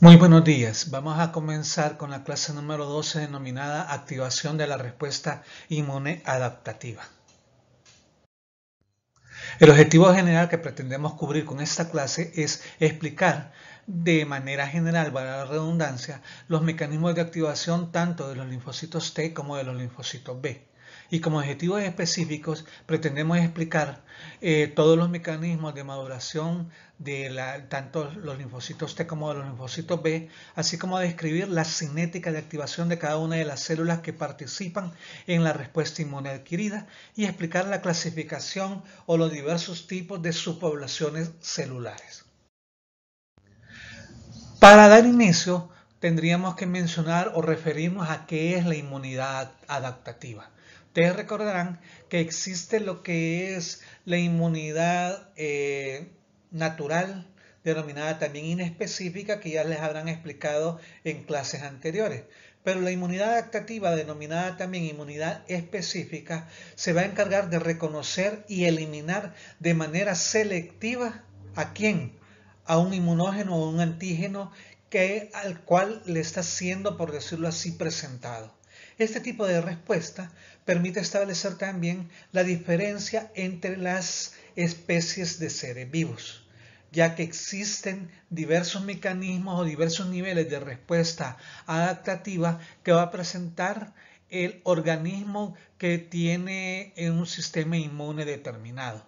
Muy buenos días. Vamos a comenzar con la clase número 12 denominada Activación de la respuesta inmune adaptativa. El objetivo general que pretendemos cubrir con esta clase es explicar de manera general, para la redundancia, los mecanismos de activación tanto de los linfocitos T como de los linfocitos B y como objetivos específicos pretendemos explicar eh, todos los mecanismos de maduración de tanto los linfocitos T como de los linfocitos B, así como describir la cinética de activación de cada una de las células que participan en la respuesta inmune adquirida y explicar la clasificación o los diversos tipos de subpoblaciones celulares. Para dar inicio, tendríamos que mencionar o referirnos a qué es la inmunidad adaptativa recordarán que existe lo que es la inmunidad eh, natural, denominada también inespecífica, que ya les habrán explicado en clases anteriores. Pero la inmunidad adaptativa, denominada también inmunidad específica, se va a encargar de reconocer y eliminar de manera selectiva a quién, a un inmunógeno o un antígeno que, al cual le está siendo, por decirlo así, presentado. Este tipo de respuesta permite establecer también la diferencia entre las especies de seres vivos, ya que existen diversos mecanismos o diversos niveles de respuesta adaptativa que va a presentar el organismo que tiene un sistema inmune determinado.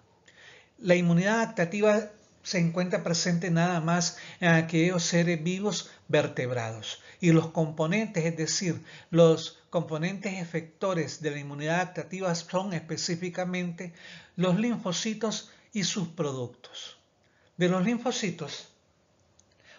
La inmunidad adaptativa se encuentra presente nada más en aquellos seres vivos vertebrados. Y los componentes, es decir, los componentes efectores de la inmunidad adaptativa son específicamente los linfocitos y sus productos. De los linfocitos,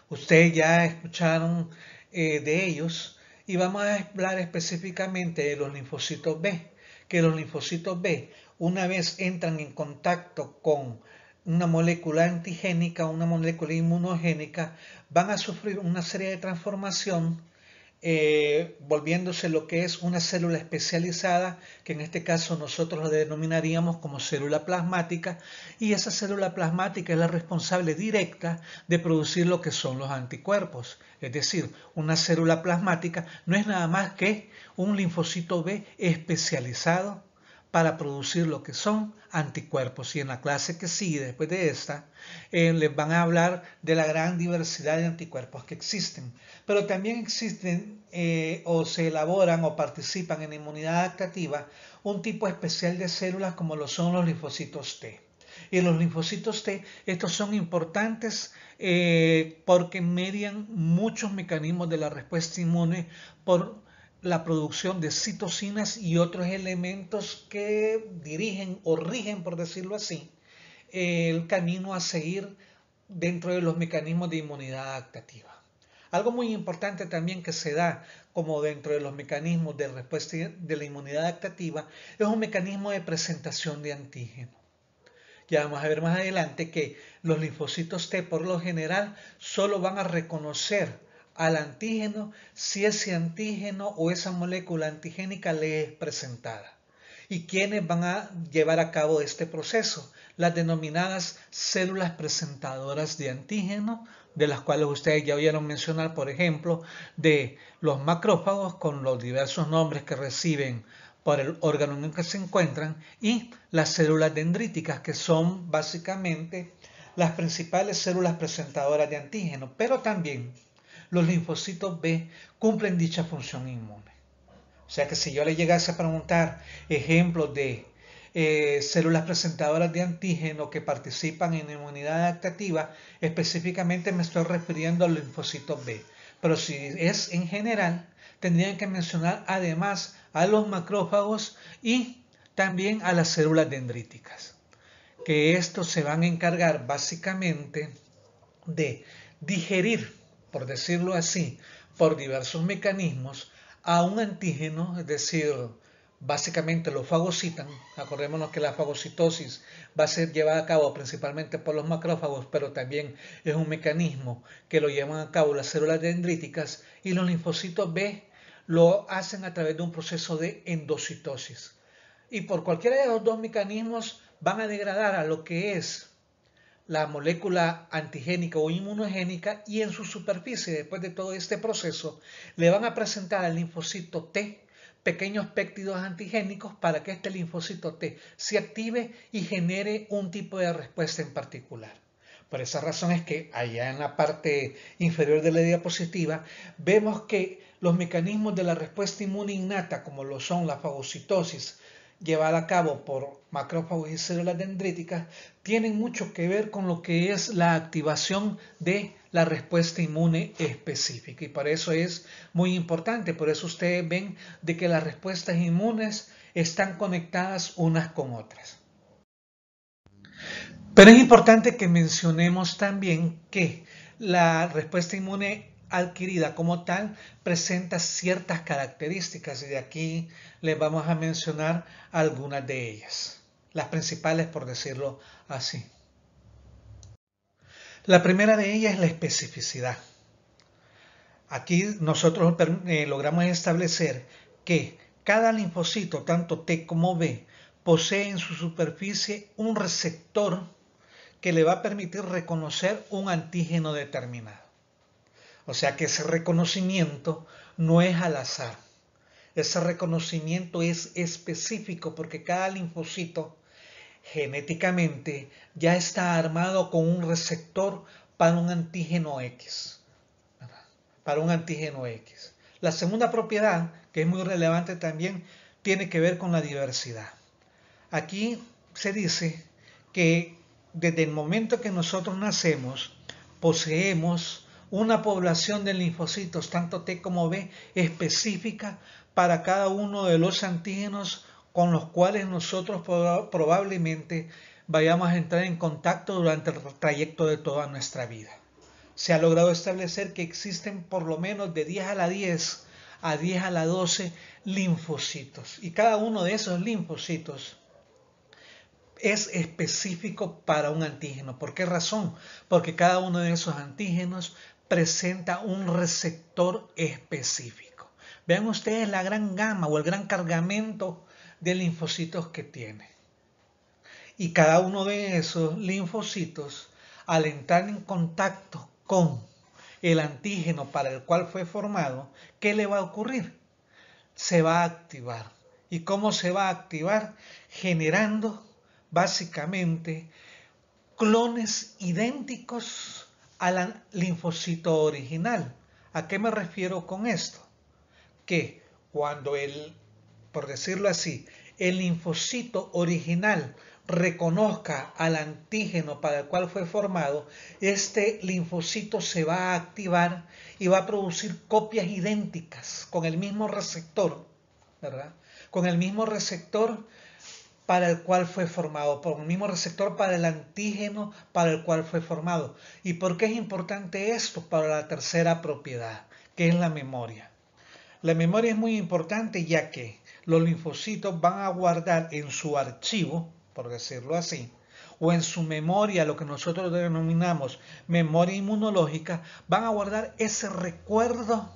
ustedes ya escucharon eh, de ellos y vamos a hablar específicamente de los linfocitos B, que los linfocitos B, una vez entran en contacto con una molécula antigénica, una molécula inmunogénica, van a sufrir una serie de transformación, eh, volviéndose lo que es una célula especializada, que en este caso nosotros la denominaríamos como célula plasmática, y esa célula plasmática es la responsable directa de producir lo que son los anticuerpos. Es decir, una célula plasmática no es nada más que un linfocito B especializado para producir lo que son anticuerpos. Y en la clase que sigue, después de esta, eh, les van a hablar de la gran diversidad de anticuerpos que existen. Pero también existen eh, o se elaboran o participan en inmunidad adaptativa un tipo especial de células como lo son los linfocitos T. Y los linfocitos T, estos son importantes eh, porque median muchos mecanismos de la respuesta inmune por la producción de citocinas y otros elementos que dirigen o rigen, por decirlo así, el camino a seguir dentro de los mecanismos de inmunidad adaptativa. Algo muy importante también que se da como dentro de los mecanismos de respuesta de la inmunidad adaptativa es un mecanismo de presentación de antígeno. Ya vamos a ver más adelante que los linfocitos T por lo general solo van a reconocer al antígeno si ese antígeno o esa molécula antigénica le es presentada. ¿Y quiénes van a llevar a cabo este proceso? Las denominadas células presentadoras de antígeno, de las cuales ustedes ya oyeron mencionar, por ejemplo, de los macrófagos con los diversos nombres que reciben por el órgano en el que se encuentran y las células dendríticas, que son básicamente las principales células presentadoras de antígeno, pero también los linfocitos B cumplen dicha función inmune. O sea que si yo le llegase a preguntar ejemplos de eh, células presentadoras de antígeno que participan en inmunidad adaptativa, específicamente me estoy refiriendo a los linfocitos B. Pero si es en general, tendrían que mencionar además a los macrófagos y también a las células dendríticas, que estos se van a encargar básicamente de digerir por decirlo así, por diversos mecanismos a un antígeno, es decir, básicamente lo fagocitan. Acordémonos que la fagocitosis va a ser llevada a cabo principalmente por los macrófagos, pero también es un mecanismo que lo llevan a cabo las células dendríticas y los linfocitos B lo hacen a través de un proceso de endocitosis. Y por cualquiera de los dos mecanismos van a degradar a lo que es la molécula antigénica o inmunogénica y en su superficie, después de todo este proceso, le van a presentar al linfocito T pequeños péptidos antigénicos para que este linfocito T se active y genere un tipo de respuesta en particular. Por esa razón es que allá en la parte inferior de la diapositiva vemos que los mecanismos de la respuesta inmune innata, como lo son la fagocitosis, llevada a cabo por macrófagos y células dendríticas tienen mucho que ver con lo que es la activación de la respuesta inmune específica y para eso es muy importante, por eso ustedes ven de que las respuestas inmunes están conectadas unas con otras. Pero es importante que mencionemos también que la respuesta inmune adquirida como tal presenta ciertas características y de aquí les vamos a mencionar algunas de ellas, las principales por decirlo así. La primera de ellas es la especificidad. Aquí nosotros eh, logramos establecer que cada linfocito, tanto T como B, posee en su superficie un receptor que le va a permitir reconocer un antígeno determinado. O sea que ese reconocimiento no es al azar. Ese reconocimiento es específico porque cada linfocito genéticamente ya está armado con un receptor para un antígeno X. Para un antígeno X. La segunda propiedad, que es muy relevante también, tiene que ver con la diversidad. Aquí se dice que desde el momento que nosotros nacemos, poseemos una población de linfocitos, tanto T como B, específica para cada uno de los antígenos con los cuales nosotros probablemente vayamos a entrar en contacto durante el trayecto de toda nuestra vida. Se ha logrado establecer que existen por lo menos de 10 a la 10 a 10 a la 12 linfocitos y cada uno de esos linfocitos es específico para un antígeno. ¿Por qué razón? Porque cada uno de esos antígenos presenta un receptor específico. Vean ustedes la gran gama o el gran cargamento de linfocitos que tiene. Y cada uno de esos linfocitos, al entrar en contacto con el antígeno para el cual fue formado, ¿qué le va a ocurrir? Se va a activar. ¿Y cómo se va a activar? Generando básicamente clones idénticos al linfocito original. ¿A qué me refiero con esto? Que cuando el, por decirlo así, el linfocito original reconozca al antígeno para el cual fue formado, este linfocito se va a activar y va a producir copias idénticas con el mismo receptor, ¿verdad? Con el mismo receptor para el cual fue formado, por un mismo receptor para el antígeno para el cual fue formado. ¿Y por qué es importante esto para la tercera propiedad, que es la memoria? La memoria es muy importante ya que los linfocitos van a guardar en su archivo, por decirlo así, o en su memoria, lo que nosotros denominamos memoria inmunológica, van a guardar ese recuerdo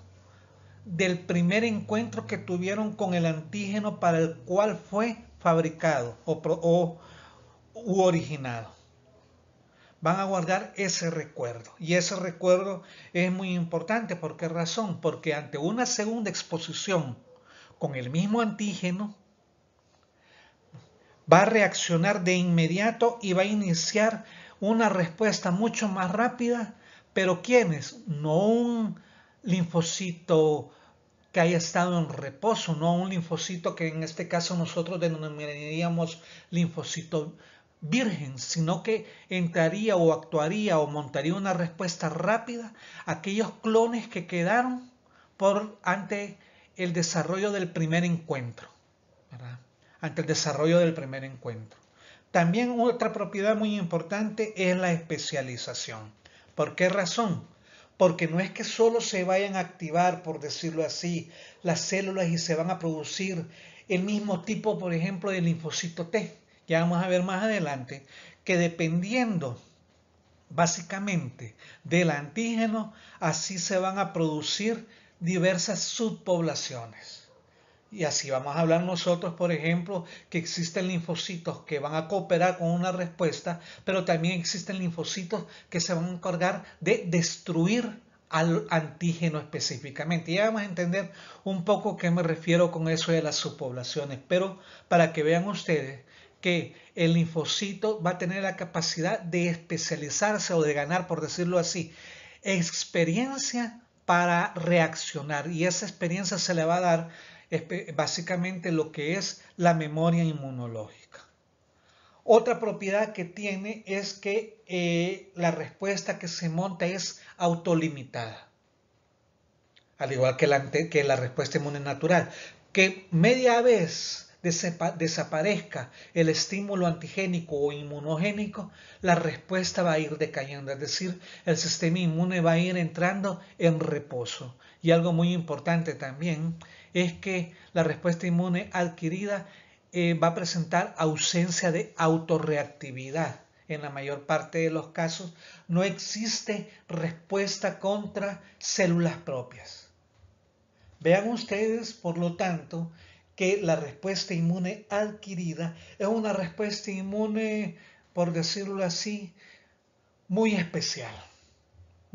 del primer encuentro que tuvieron con el antígeno para el cual fue fabricado o, u originado. Van a guardar ese recuerdo. Y ese recuerdo es muy importante. ¿Por qué razón? Porque ante una segunda exposición con el mismo antígeno, va a reaccionar de inmediato y va a iniciar una respuesta mucho más rápida. Pero es? No un linfocito que haya estado en reposo, no un linfocito que en este caso nosotros denominaríamos linfocito virgen, sino que entraría o actuaría o montaría una respuesta rápida a aquellos clones que quedaron por ante el desarrollo del primer encuentro, ante el desarrollo del primer encuentro. También otra propiedad muy importante es la especialización. ¿Por qué razón? porque no es que solo se vayan a activar, por decirlo así, las células y se van a producir el mismo tipo, por ejemplo, de linfocito T, ya vamos a ver más adelante, que dependiendo básicamente del antígeno, así se van a producir diversas subpoblaciones. Y así vamos a hablar nosotros, por ejemplo, que existen linfocitos que van a cooperar con una respuesta, pero también existen linfocitos que se van a encargar de destruir al antígeno específicamente. Ya vamos a entender un poco qué me refiero con eso de las subpoblaciones, pero para que vean ustedes que el linfocito va a tener la capacidad de especializarse o de ganar, por decirlo así, experiencia para reaccionar y esa experiencia se le va a dar básicamente lo que es la memoria inmunológica. Otra propiedad que tiene es que eh, la respuesta que se monta es autolimitada, al igual que la, que la respuesta inmune natural. Que media vez desaparezca el estímulo antigénico o inmunogénico, la respuesta va a ir decayendo, es decir, el sistema inmune va a ir entrando en reposo. Y algo muy importante también es que la respuesta inmune adquirida eh, va a presentar ausencia de autorreactividad. En la mayor parte de los casos no existe respuesta contra células propias. Vean ustedes, por lo tanto, que la respuesta inmune adquirida es una respuesta inmune, por decirlo así, muy especial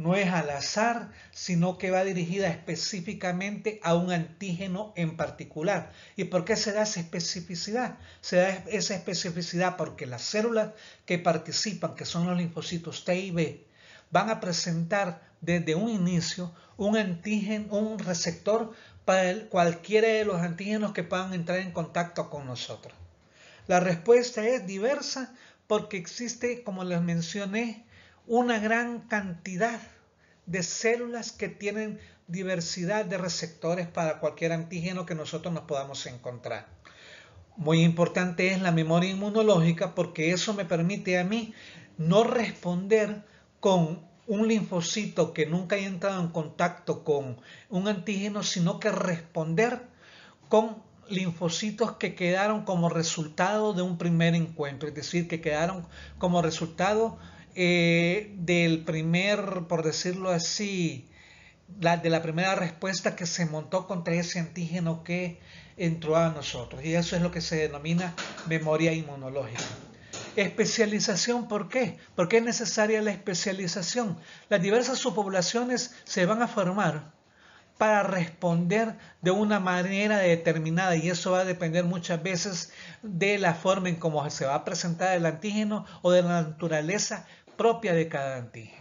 no es al azar, sino que va dirigida específicamente a un antígeno en particular. ¿Y por qué se da esa especificidad? Se da esa especificidad porque las células que participan, que son los linfocitos T y B, van a presentar desde un inicio un antígeno, un receptor para cualquiera de los antígenos que puedan entrar en contacto con nosotros. La respuesta es diversa porque existe, como les mencioné, una gran cantidad de células que tienen diversidad de receptores para cualquier antígeno que nosotros nos podamos encontrar. Muy importante es la memoria inmunológica porque eso me permite a mí no responder con un linfocito que nunca haya entrado en contacto con un antígeno, sino que responder con linfocitos que quedaron como resultado de un primer encuentro, es decir, que quedaron como resultado eh, del primer, por decirlo así, de la primera respuesta que se montó contra ese antígeno que entró a nosotros. Y eso es lo que se denomina memoria inmunológica. Especialización, ¿por qué? Porque es necesaria la especialización. Las diversas subpoblaciones se van a formar para responder de una manera determinada y eso va a depender muchas veces de la forma en cómo se va a presentar el antígeno o de la naturaleza propia de cada antígeno.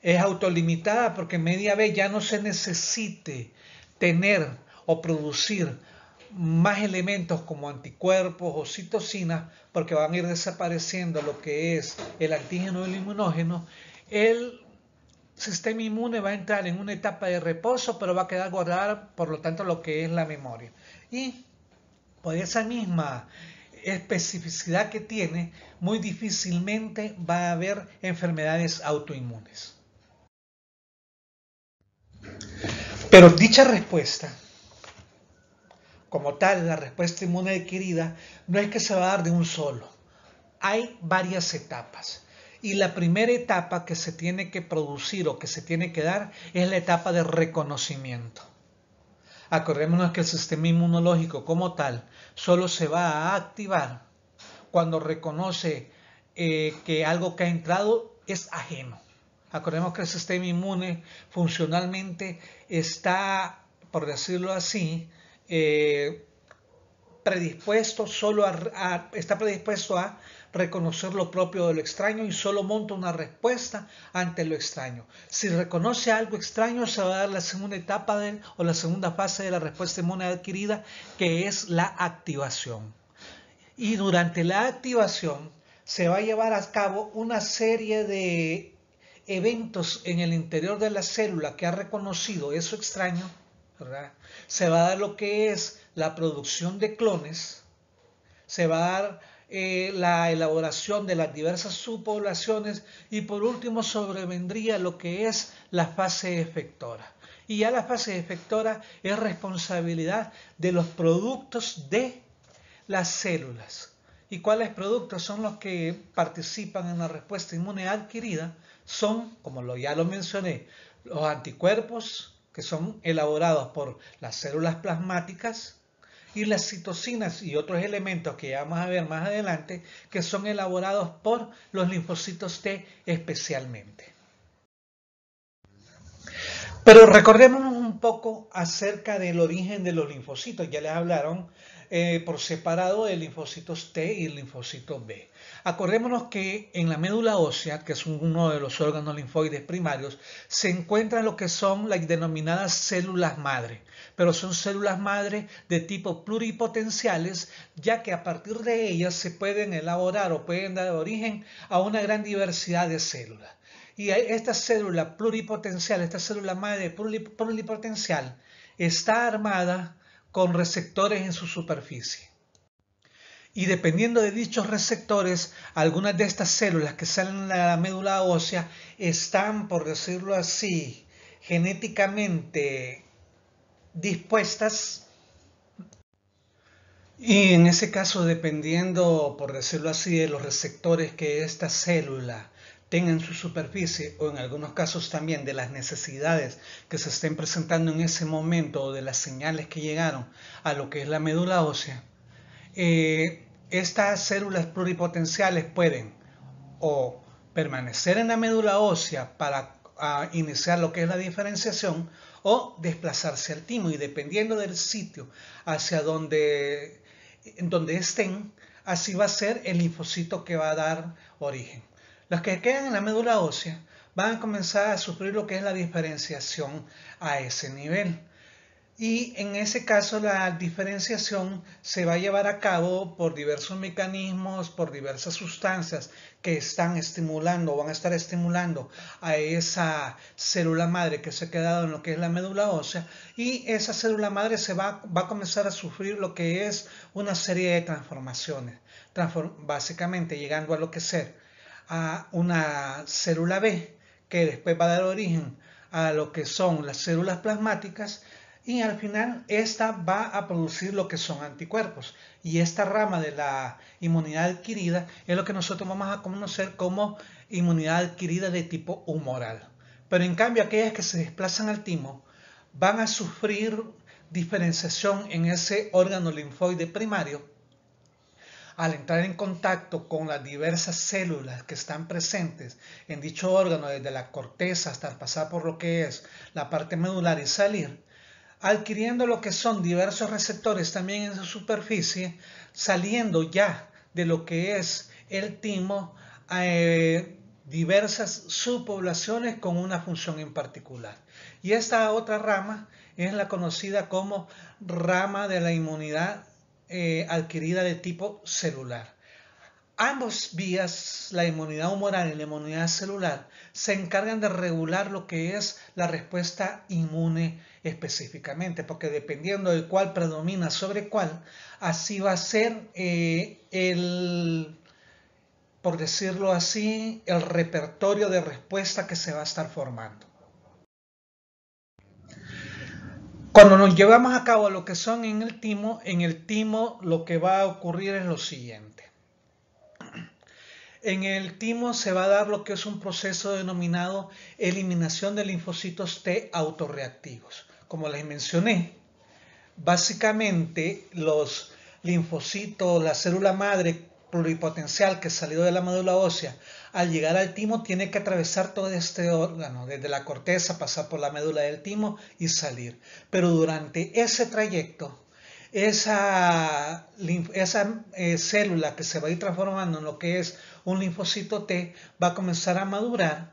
Es autolimitada porque media vez ya no se necesite tener o producir más elementos como anticuerpos o citocinas porque van a ir desapareciendo lo que es el antígeno y el inmunógeno, el sistema inmune va a entrar en una etapa de reposo, pero va a quedar guardada, por lo tanto, lo que es la memoria. Y por pues, esa misma especificidad que tiene, muy difícilmente va a haber enfermedades autoinmunes. Pero dicha respuesta, como tal, la respuesta inmune adquirida, no es que se va a dar de un solo. Hay varias etapas. Y la primera etapa que se tiene que producir o que se tiene que dar es la etapa de reconocimiento. Acordémonos que el sistema inmunológico como tal solo se va a activar cuando reconoce eh, que algo que ha entrado es ajeno. Acordemos que el sistema inmune funcionalmente está, por decirlo así, eh, predispuesto solo está predispuesto a reconocer lo propio de lo extraño y solo monta una respuesta ante lo extraño. Si reconoce algo extraño, se va a dar la segunda etapa de, o la segunda fase de la respuesta inmune adquirida, que es la activación. Y durante la activación se va a llevar a cabo una serie de eventos en el interior de la célula que ha reconocido eso extraño, se va a dar lo que es la producción de clones, se va a dar eh, la elaboración de las diversas subpoblaciones y por último sobrevendría lo que es la fase efectora. Y ya la fase efectora es responsabilidad de los productos de las células. ¿Y cuáles productos son los que participan en la respuesta inmune adquirida? Son, como lo, ya lo mencioné, los anticuerpos que son elaborados por las células plasmáticas, y las citocinas y otros elementos que vamos a ver más adelante que son elaborados por los linfocitos T especialmente. Pero recordemos un poco acerca del origen de los linfocitos. Ya les hablaron eh, por separado de linfocitos T y linfocitos B. Acordémonos que en la médula ósea, que es uno de los órganos linfoides primarios, se encuentran lo que son las denominadas células madre, pero son células madre de tipo pluripotenciales, ya que a partir de ellas se pueden elaborar o pueden dar origen a una gran diversidad de células. Y esta célula pluripotencial, esta célula madre pluripotencial, está armada con receptores en su superficie. Y dependiendo de dichos receptores, algunas de estas células que salen de la médula ósea están, por decirlo así, genéticamente dispuestas. Y en ese caso, dependiendo, por decirlo así, de los receptores que esta célula tengan su superficie o en algunos casos también de las necesidades que se estén presentando en ese momento o de las señales que llegaron a lo que es la médula ósea, eh, estas células pluripotenciales pueden o permanecer en la médula ósea para ah, iniciar lo que es la diferenciación o desplazarse al timo y dependiendo del sitio hacia donde, donde estén, así va a ser el linfocito que va a dar origen. Los que quedan en la médula ósea van a comenzar a sufrir lo que es la diferenciación a ese nivel. Y en ese caso la diferenciación se va a llevar a cabo por diversos mecanismos, por diversas sustancias que están estimulando, o van a estar estimulando a esa célula madre que se ha quedado en lo que es la médula ósea y esa célula madre va, a comenzar a sufrir lo que es una serie de transformaciones, básicamente llegando a lo que ser a una célula B, que después va a dar origen a lo que son las células plasmáticas y al final esta va a producir lo que son anticuerpos y esta rama de la inmunidad adquirida es lo que nosotros vamos a conocer como inmunidad adquirida de tipo humoral. Pero en cambio aquellas que se desplazan al timo van a sufrir diferenciación en ese órgano linfoide primario al entrar en contacto con las diversas células que están presentes en dicho órgano, desde la corteza hasta pasar por lo que es la parte medular y salir, adquiriendo lo que son diversos receptores también en su superficie, saliendo ya de lo que es el timo, a eh, diversas subpoblaciones con una función en particular. Y esta otra rama es la conocida como rama de la inmunidad eh, adquirida de tipo celular. Ambos vías, la inmunidad humoral y la inmunidad celular, se encargan de regular lo que es la respuesta inmune específicamente, porque dependiendo de cuál predomina sobre cuál, así va a ser eh, el, por decirlo así, el repertorio de respuesta que se va a estar formando. Cuando nos llevamos a cabo lo que son en el timo, en el timo lo que va a ocurrir es lo siguiente. En el timo se va a dar lo que es un proceso denominado eliminación de linfocitos T autorreactivos. Como les mencioné, básicamente los linfocitos, la célula madre pluripotencial que salió de la médula ósea al llegar al timo tiene que atravesar todo este órgano, desde la corteza, pasar por la médula del timo y salir. Pero durante ese trayecto, esa, eh, célula que se va a ir transformando en lo que es un linfocito T va a comenzar a madurar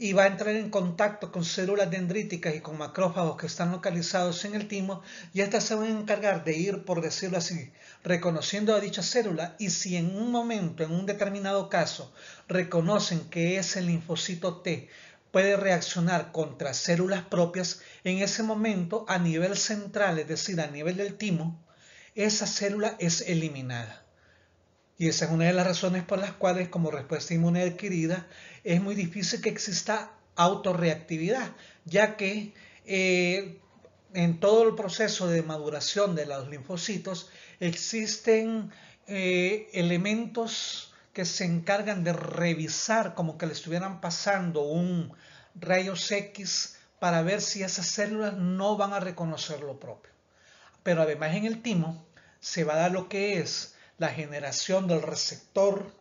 y va a entrar en contacto con células dendríticas y con macrófagos que están localizados en el timo y estas se van a encargar de ir, por decirlo así, reconociendo a dicha célula y si en un momento, en un determinado caso, reconocen que ese linfocito T puede reaccionar contra células propias, en ese momento a nivel central, es decir, a nivel del timo, esa célula es eliminada. Y esa es una de las razones por las cuales como respuesta inmune adquirida es muy difícil que exista autorreactividad, ya que eh, en todo el proceso de maduración de los linfocitos existen eh, elementos que se encargan de revisar como que le estuvieran pasando un rayos X para ver si esas células no van a reconocer lo propio. Pero además en el timo se va a dar lo que es la generación del receptor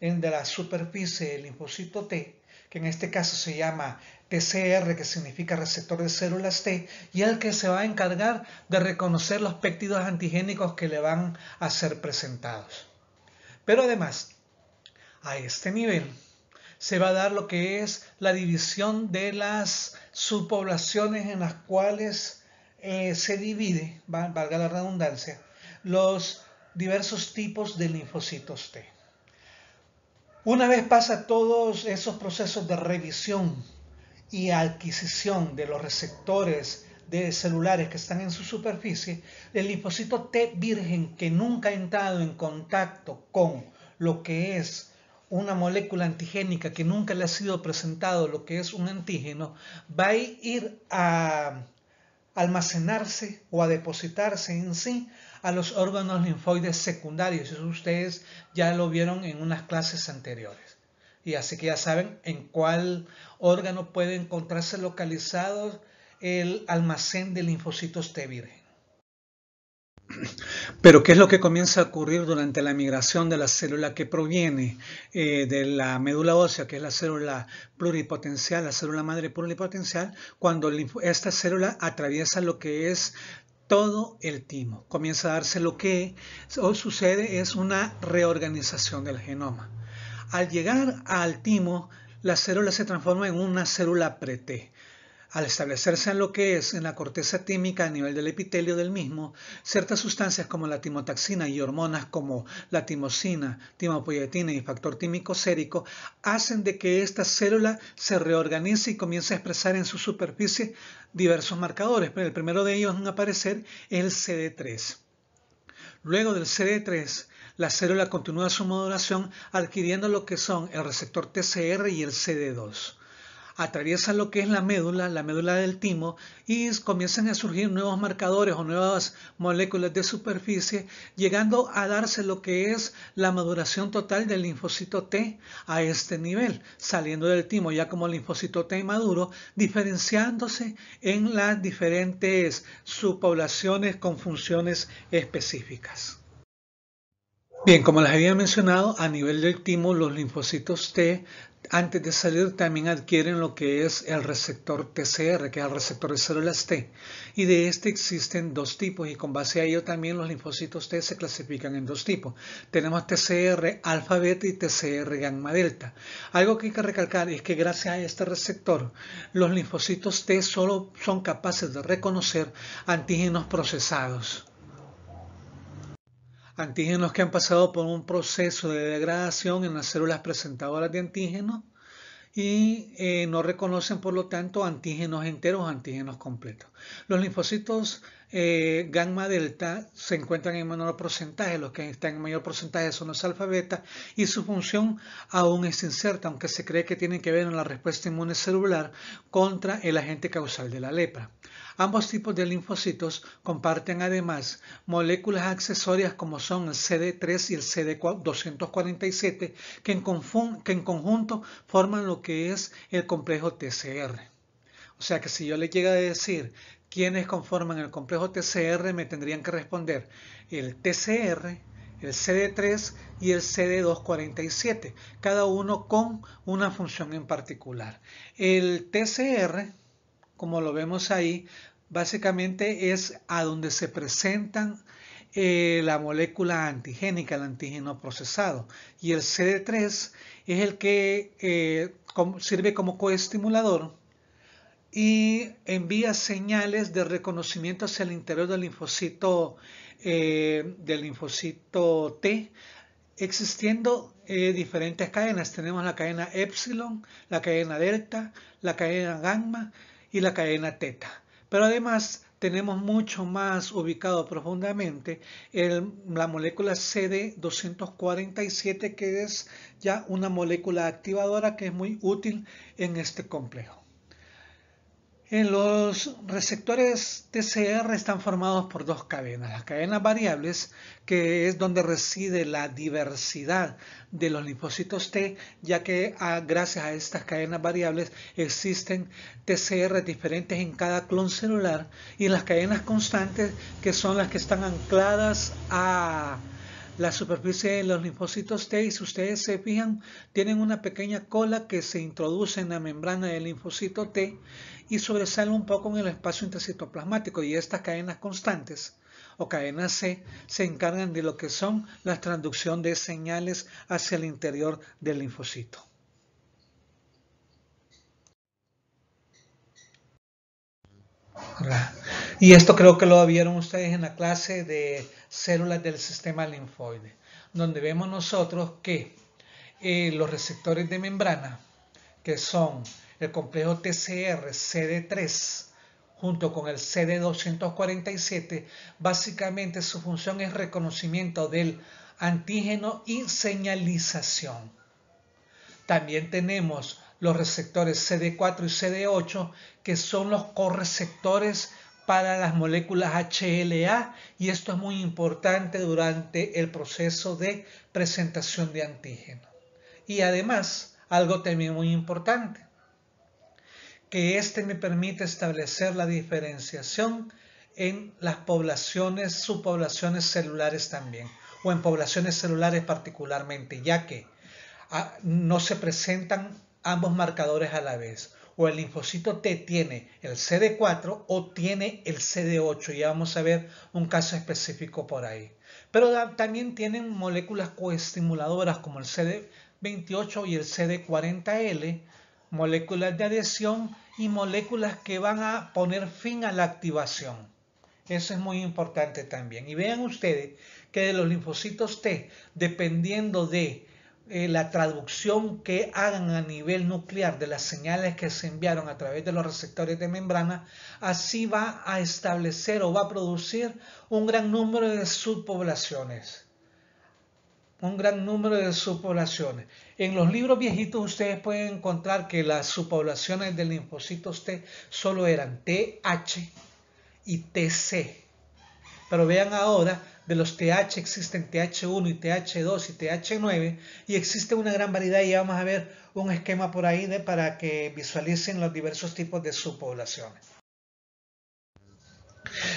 en de la superficie del linfocito T, que en este caso se llama TCR, que significa receptor de células T, y el que se va a encargar de reconocer los péptidos antigénicos que le van a ser presentados. Pero además, a este nivel se va a dar lo que es la división de las subpoblaciones en las cuales eh, se divide, valga la redundancia, los diversos tipos de linfocitos T. Una vez pasa todos esos procesos de revisión y adquisición de los receptores de celulares que están en su superficie, el linfocito T virgen que nunca ha entrado en contacto con lo que es una molécula antigénica que nunca le ha sido presentado lo que es un antígeno, va a ir a almacenarse o a depositarse en sí a los órganos linfoides secundarios. Eso ustedes ya lo vieron en unas clases anteriores. Y así que ya saben en cuál órgano puede encontrarse localizado el almacén de linfocitos T virgen. Pero ¿qué es lo que comienza a ocurrir durante la migración de la célula que proviene eh, de la médula ósea, que es la célula pluripotencial, la célula madre pluripotencial, cuando esta célula atraviesa lo que es todo el timo. Comienza a darse lo que hoy sucede es una reorganización del genoma. Al llegar al timo, la célula se transforma en una célula pre-T, al establecerse en lo que es en la corteza tímica a nivel del epitelio del mismo, ciertas sustancias como la timotaxina y hormonas como la timosina, timopoyetina y factor tímico sérico hacen de que esta célula se reorganice y comience a expresar en su superficie diversos marcadores, pero el primero de ellos en aparecer es el CD3. Luego del CD3, la célula continúa su modulación adquiriendo lo que son el receptor TCR y el CD2. Atraviesa lo que es la médula, la médula del timo, y comienzan a surgir nuevos marcadores o nuevas moléculas de superficie, llegando a darse lo que es la maduración total del linfocito T a este nivel, saliendo del timo ya como linfocito T maduro, diferenciándose en las diferentes subpoblaciones con funciones específicas. Bien, como les había mencionado, a nivel del timo, los linfocitos T antes de salir también adquieren lo que es el receptor TCR, que es el receptor de células T. Y de este existen dos tipos y con base a ello también los linfocitos T se clasifican en dos tipos. Tenemos TCR alfa beta y TCR gamma delta. Algo que hay que recalcar es que gracias a este receptor, los linfocitos T solo son capaces de reconocer antígenos procesados antígenos que han pasado por un proceso de degradación en las células presentadoras de antígenos y eh, no reconocen por lo tanto antígenos enteros o antígenos completos. Los linfocitos eh, gamma delta se encuentran en menor porcentaje, los que están en mayor porcentaje son los alfabetas y su función aún es incierta, aunque se cree que tienen que ver en la respuesta inmune celular contra el agente causal de la lepra. Ambos tipos de linfocitos comparten además moléculas accesorias como son el CD3 y el CD247 que en, que en conjunto forman lo que es el complejo TCR. O sea que si yo le llega a decir quienes conforman el complejo TCR me tendrían que responder el TCR, el CD3 y el CD247, cada uno con una función en particular. El TCR, como lo vemos ahí, básicamente es a donde se presentan eh, la molécula antigénica, el antígeno procesado. Y el CD3 es el que eh, sirve como coestimulador y envía señales de reconocimiento hacia el interior del linfocito, eh, del linfocito T, existiendo eh, diferentes cadenas. Tenemos la cadena epsilon, la cadena delta, la cadena gamma y la cadena teta. Pero además tenemos mucho más ubicado profundamente la molécula CD247 que es ya una molécula activadora que es muy útil en este complejo los receptores TCR están formados por dos cadenas, las cadenas variables, que es donde reside la diversidad de los linfocitos T, ya que ah, gracias a estas cadenas variables existen TCR diferentes en cada clon celular y las cadenas constantes, que son las que están ancladas a la superficie de los linfocitos T y si ustedes se fijan tienen una pequeña cola que se introduce en la membrana del linfocito T y sobresale un poco en el espacio intercitoplasmático y estas cadenas constantes o cadenas C se encargan de lo que son la transducción de señales hacia el interior del linfocito. Y esto creo que lo vieron ustedes en la clase de células del sistema linfoide, donde vemos nosotros que eh, los receptores de membrana, que son el complejo TCR CD3 junto con el CD247, básicamente su función es reconocimiento del antígeno y señalización. También tenemos los receptores CD4 y CD8, que son los correceptores para las moléculas HLA y esto es muy importante durante el proceso de presentación de antígeno. Y además, algo también muy importante, que este me permite establecer la diferenciación en las poblaciones, subpoblaciones celulares también, o en poblaciones celulares particularmente, ya que ah, no se presentan ambos marcadores a la vez o el linfocito T tiene el CD4 o tiene el CD8. Ya vamos a ver un caso específico por ahí. Pero también tienen moléculas coestimuladoras como el CD28 y el CD40L, moléculas de adhesión y moléculas que van a poner fin a la activación. Eso es muy importante también. Y vean ustedes que de los linfocitos T, dependiendo de eh, la traducción que hagan a nivel nuclear de las señales que se enviaron a través de los receptores de membrana, así va a establecer o va a producir un gran número de subpoblaciones. Un gran número de subpoblaciones. En los libros viejitos ustedes pueden encontrar que las subpoblaciones del linfocito T solo eran TH y TC. Pero vean ahora de los TH existen TH1 y TH2 y TH9 y existe una gran variedad y vamos a ver un esquema por ahí de, para que visualicen los diversos tipos de subpoblaciones.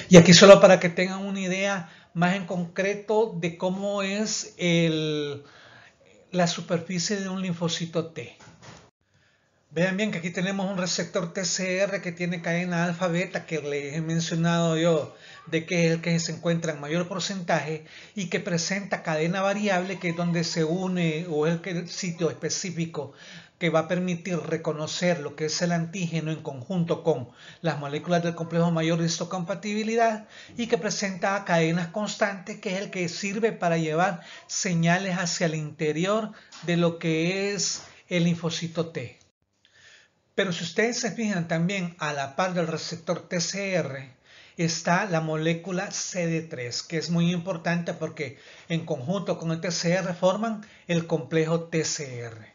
Y aquí solo para que tengan una idea más en concreto de cómo es el, la superficie de un linfocito T. Vean bien que aquí tenemos un receptor TCR que tiene cadena alfa beta que les he mencionado yo de que es el que se encuentra en mayor porcentaje y que presenta cadena variable que es donde se une o es el sitio específico que va a permitir reconocer lo que es el antígeno en conjunto con las moléculas del complejo mayor de histocompatibilidad y que presenta cadenas constantes, que es el que sirve para llevar señales hacia el interior de lo que es el linfocito T. Pero si ustedes se fijan también a la par del receptor TCR, está la molécula CD3, que es muy importante porque en conjunto con el TCR forman el complejo TCR.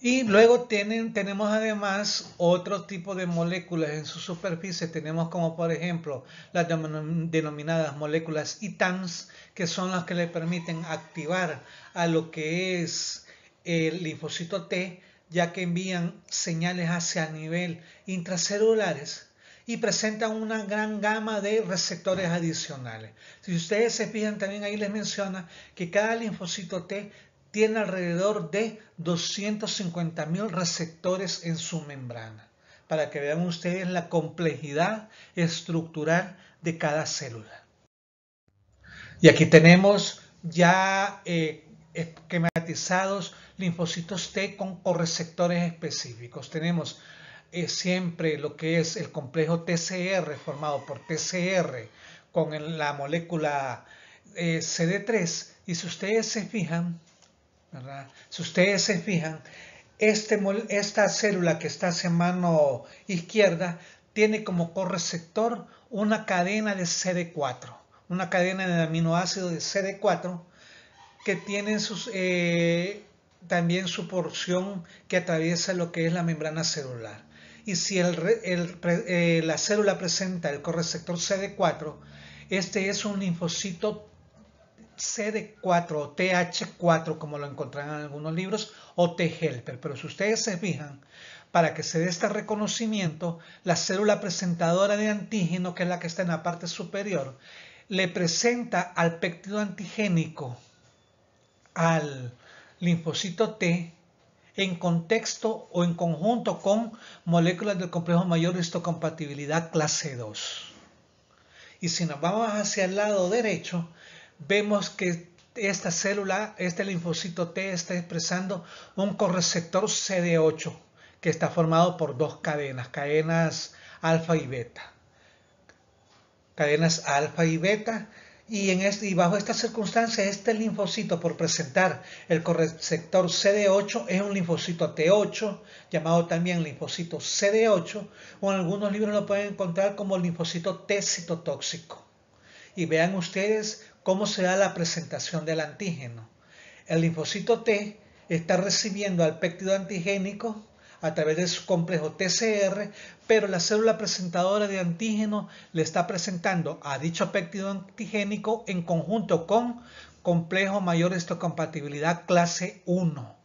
Y luego tienen, tenemos además otro tipo de moléculas en su superficie. Tenemos como por ejemplo las denominadas moléculas ITAMS, que son las que le permiten activar a lo que es el linfocito T ya que envían señales hacia el nivel intracelulares y presentan una gran gama de receptores adicionales. Si ustedes se fijan, también ahí les menciona que cada linfocito T tiene alrededor de 250.000 receptores en su membrana, para que vean ustedes la complejidad estructural de cada célula. Y aquí tenemos ya eh, esquematizados linfocitos T con correceptores específicos. Tenemos eh, siempre lo que es el complejo TCR formado por TCR con la molécula eh, CD3 y si ustedes se fijan, si ustedes se fijan, este esta célula que está hacia mano izquierda tiene como correceptor una cadena de CD4, una cadena de aminoácido de CD4 que tiene sus, eh, también su porción que atraviesa lo que es la membrana celular. Y si eh, la célula presenta el correceptor CD4, este es un linfocito CD4 o TH4, como lo encontrarán en algunos libros, o T-helper. Pero si ustedes se fijan, para que se dé este reconocimiento, la célula presentadora de antígeno, que es la que está en la parte superior, le presenta al péptido antigénico, al, linfocito T en contexto o en conjunto con moléculas del complejo mayor de histocompatibilidad clase 2. Y si nos vamos hacia el lado derecho, vemos que esta célula, este linfocito T está expresando un correceptor CD8 que está formado por dos cadenas, cadenas alfa y beta. Cadenas alfa y beta y, bajo estas circunstancias, este linfocito por presentar el correceptor CD8 es un linfocito T8, llamado también linfocito CD8, o en algunos libros lo pueden encontrar como linfocito T citotóxico. Y vean ustedes cómo se da la presentación del antígeno. El linfocito T está recibiendo al péptido antigénico a través de su complejo TCR, pero la célula presentadora de antígeno le está presentando a dicho péptido antigénico en conjunto con complejo mayor histocompatibilidad clase 1.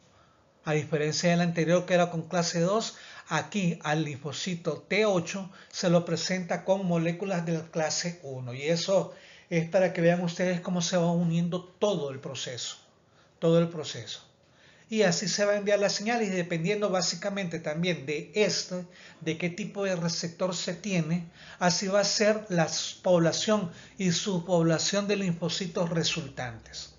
A diferencia del anterior que era con clase 2, aquí al linfocito T8 se lo presenta con moléculas de clase 1 y eso es para que vean ustedes cómo se va uniendo todo el proceso, todo el proceso y así se va a enviar la señal y dependiendo básicamente también de este, de qué tipo de receptor se tiene, así va a ser la población y su población de linfocitos resultantes.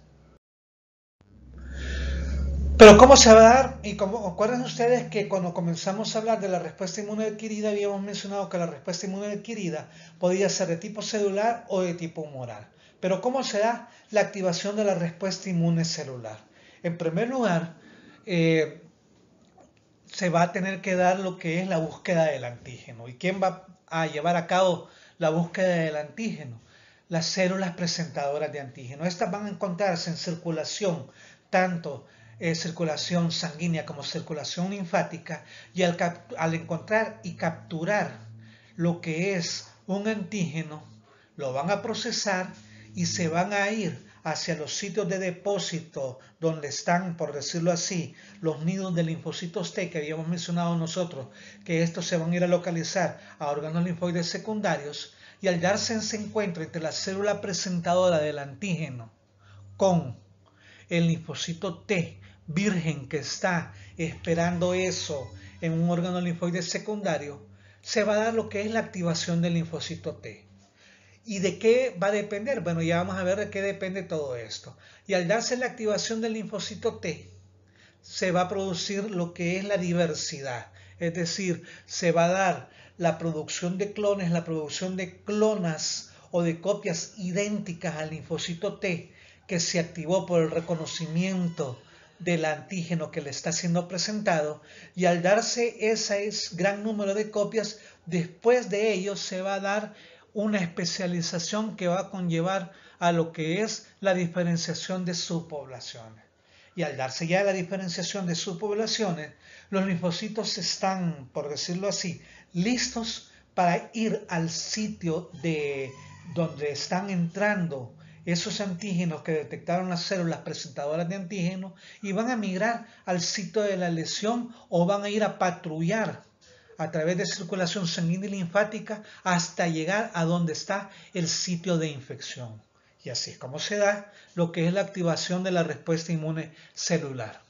Pero ¿cómo se va a dar? Y como acuerdan ustedes que cuando comenzamos a hablar de la respuesta inmune adquirida, habíamos mencionado que la respuesta inmune adquirida podía ser de tipo celular o de tipo humoral. Pero ¿cómo se da la activación de la respuesta inmune celular? En primer lugar, eh, se va a tener que dar lo que es la búsqueda del antígeno. ¿Y quién va a llevar a cabo la búsqueda del antígeno? Las células presentadoras de antígeno. Estas van a encontrarse en circulación, tanto eh, circulación sanguínea como circulación linfática, y al, al encontrar y capturar lo que es un antígeno, lo van a procesar y se van a ir hacia los sitios de depósito donde están, por decirlo así, los nidos de linfocitos T que habíamos mencionado nosotros, que estos se van a ir a localizar a órganos linfoides secundarios y al darse ese encuentro entre la célula presentadora del antígeno con el linfocito T virgen que está esperando eso en un órgano linfoide secundario, se va a dar lo que es la activación del linfocito T. ¿Y de qué va a depender? Bueno, ya vamos a ver de qué depende todo esto. Y al darse la activación del linfocito T, se va a producir lo que es la diversidad. Es decir, se va a dar la producción de clones, la producción de clonas o de copias idénticas al linfocito T que se activó por el reconocimiento del antígeno que le está siendo presentado y al darse ese gran número de copias, después de ello se va a dar una especialización que va a conllevar a lo que es la diferenciación de sus poblaciones. Y al darse ya la diferenciación de sus poblaciones, los linfocitos están, por decirlo así, listos para ir al sitio de donde están entrando esos antígenos que detectaron las células presentadoras de antígenos y van a migrar al sitio de la lesión o van a ir a patrullar a través de circulación sanguínea y linfática hasta llegar a donde está el sitio de infección. Y así es como se da lo que es la activación de la respuesta inmune celular.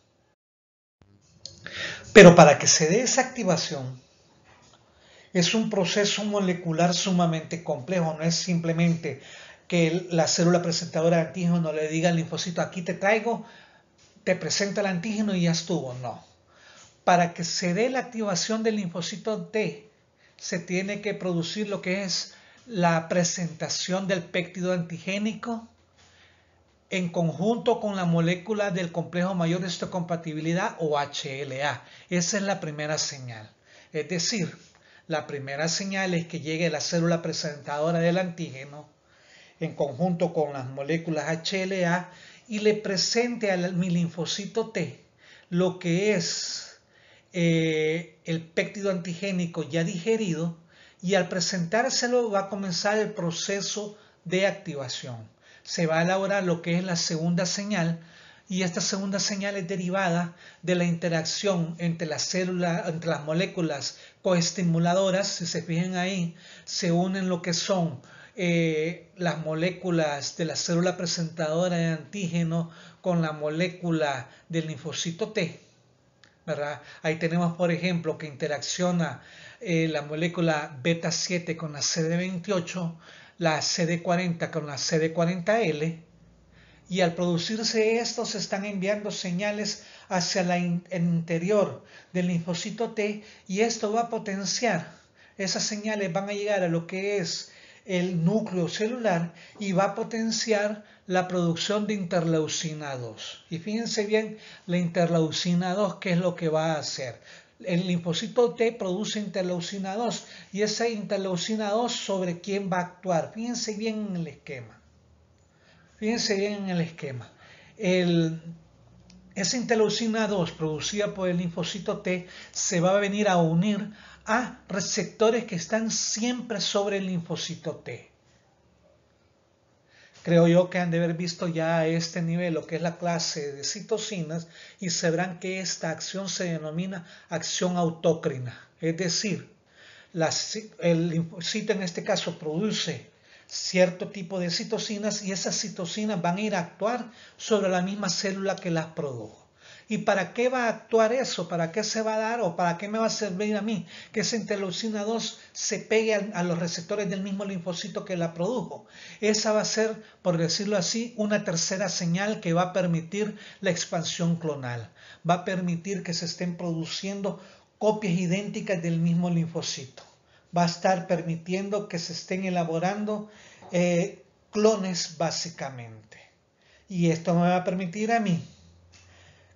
Pero para que se dé esa activación, es un proceso molecular sumamente complejo, no es simplemente que la célula presentadora de antígeno le diga al linfocito, aquí te traigo, te presenta el antígeno y ya estuvo, no para que se dé la activación del linfocito T, se tiene que producir lo que es la presentación del péptido antigénico en conjunto con la molécula del complejo mayor de histocompatibilidad o HLA. Esa es la primera señal. Es decir, la primera señal es que llegue la célula presentadora del antígeno en conjunto con las moléculas HLA y le presente al mi linfocito T lo que es eh, el péptido antigénico ya digerido y al presentárselo va a comenzar el proceso de activación. Se va a elaborar lo que es la segunda señal y esta segunda señal es derivada de la interacción entre las células, entre las moléculas coestimuladoras. Si se fijan ahí, se unen lo que son eh, las moléculas de la célula presentadora de antígeno con la molécula del linfocito T Ahí tenemos, por ejemplo, que interacciona eh, la molécula beta 7 con la CD28, la CD40 con la CD40L, y al producirse esto se están enviando señales hacia el interior del linfocito T y esto va a potenciar. Esas señales van a llegar a lo que es el núcleo celular y va a potenciar la producción de interleucina 2. Y fíjense bien, la interleucina 2, ¿qué es lo que va a hacer? El linfocito T produce interleucina 2 y esa interleucina 2 sobre quién va a actuar. Fíjense bien en el esquema. Fíjense bien en el esquema. El, esa interleucina 2 producida por el linfocito T se va a venir a unir a receptores que están siempre sobre el linfocito T. Creo yo que han de haber visto ya a este nivel lo que es la clase de citocinas y sabrán que esta acción se denomina acción autócrina. Es decir, el linfocito en este caso produce cierto tipo de citocinas y esas citocinas van a ir a actuar sobre la misma célula que las produjo. ¿Y para qué va a actuar eso? ¿Para qué se va a dar o para qué me va a servir a mí que esa interleucina 2 se pegue a, los receptores del mismo linfocito que la produjo? Esa va a ser, por decirlo así, una tercera señal que va a permitir la expansión clonal. Va a permitir que se estén produciendo copias idénticas del mismo linfocito. Va a estar permitiendo que se estén elaborando eh, clones básicamente. Y esto me va a permitir a mí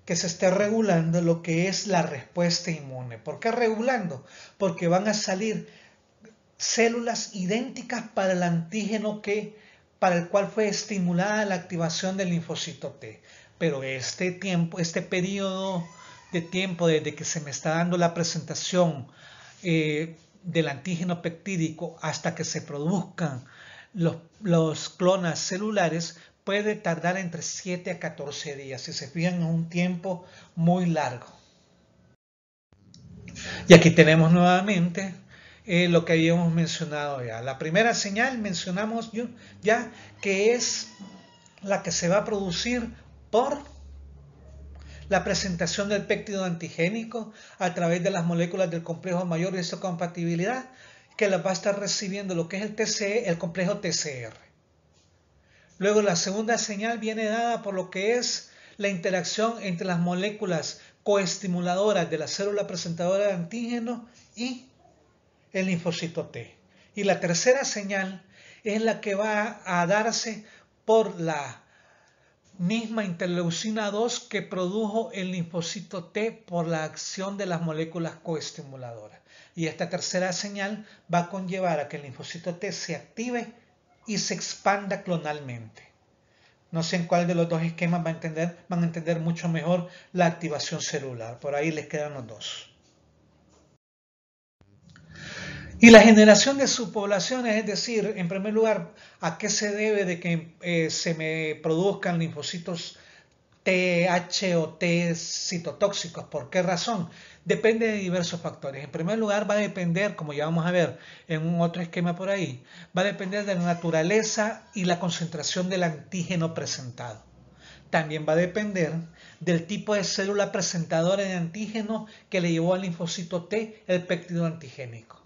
que se esté regulando lo que es la respuesta inmune. ¿Por qué regulando? Porque van a salir células idénticas para el antígeno que para el cual fue estimulada la activación del linfocito T. Pero este tiempo, este periodo de tiempo desde que se me está dando la presentación eh, del antígeno peptídico hasta que se produzcan los, los clonas celulares, puede tardar entre 7 a 14 días. Si se fijan, es un tiempo muy largo. Y aquí tenemos nuevamente eh, lo que habíamos mencionado ya. La primera señal mencionamos ya que es la que se va a producir por la presentación del péptido antigénico a través de las moléculas del complejo mayor de compatibilidad, que las va a estar recibiendo lo que es el, TCE, el complejo TCR. Luego la segunda señal viene dada por lo que es la interacción entre las moléculas coestimuladoras de la célula presentadora de antígeno y el linfocito T. Y la tercera señal es la que va a darse por la misma interleucina 2 que produjo el linfocito T por la acción de las moléculas coestimuladoras. Y esta tercera señal va a conllevar a que el linfocito T se active y se expanda clonalmente. No sé en cuál de los dos esquemas van a entender, van a entender mucho mejor la activación celular. Por ahí les quedan los dos. Y la generación de subpoblaciones, es decir, en primer lugar, ¿a qué se debe de que eh, se me produzcan linfocitos o T citotóxicos. ¿Por qué razón? Depende de diversos factores. En primer lugar, va a depender, como ya vamos a ver en un otro esquema por ahí, va a depender de la naturaleza y la concentración del antígeno presentado. También va a depender del tipo de célula presentadora de antígeno que le llevó al linfocito T el péptido antigénico.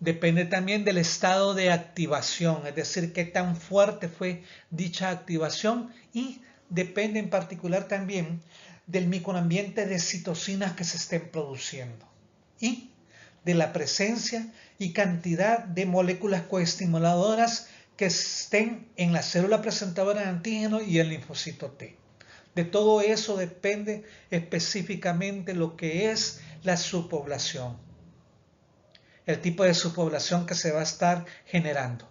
Depende también del estado de activación, es decir, qué tan fuerte fue dicha activación y depende en particular también del microambiente de citocinas que se estén produciendo y de la presencia y cantidad de moléculas coestimuladoras que estén en la célula presentadora de antígeno y el linfocito T. De todo eso depende específicamente lo que es la subpoblación, el tipo de subpoblación que se va a estar generando.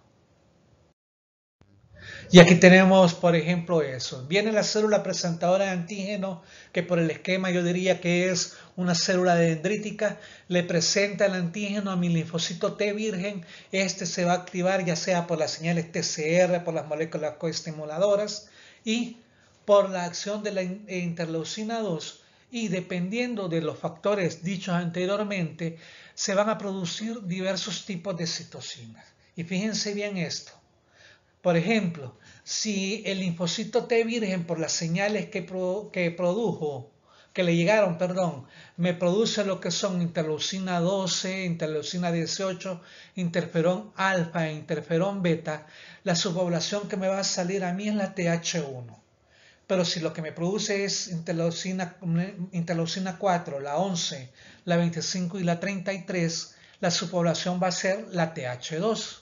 Y aquí tenemos, por ejemplo, eso. Viene la célula presentadora de antígeno, que por el esquema yo diría que es una célula dendrítica. Le presenta el antígeno a mi linfocito T virgen. Este se va a activar ya sea por las señales TCR, por las moléculas coestimuladoras y por la acción de la eh, interleucina 2. Y dependiendo de los factores dichos anteriormente, se van a producir diversos tipos de citocinas. Y fíjense bien esto. Por ejemplo, si el linfocito T virgen por las señales que, que produjo, que le llegaron, perdón, me produce lo que son interleucina 12, interleucina 18, interferón alfa e interferón beta, la subpoblación que me va a salir a mí es la TH1. Pero si lo que me produce es interleucina, interleucina 4, la 11, la 25 y la 33, la subpoblación va a ser la TH2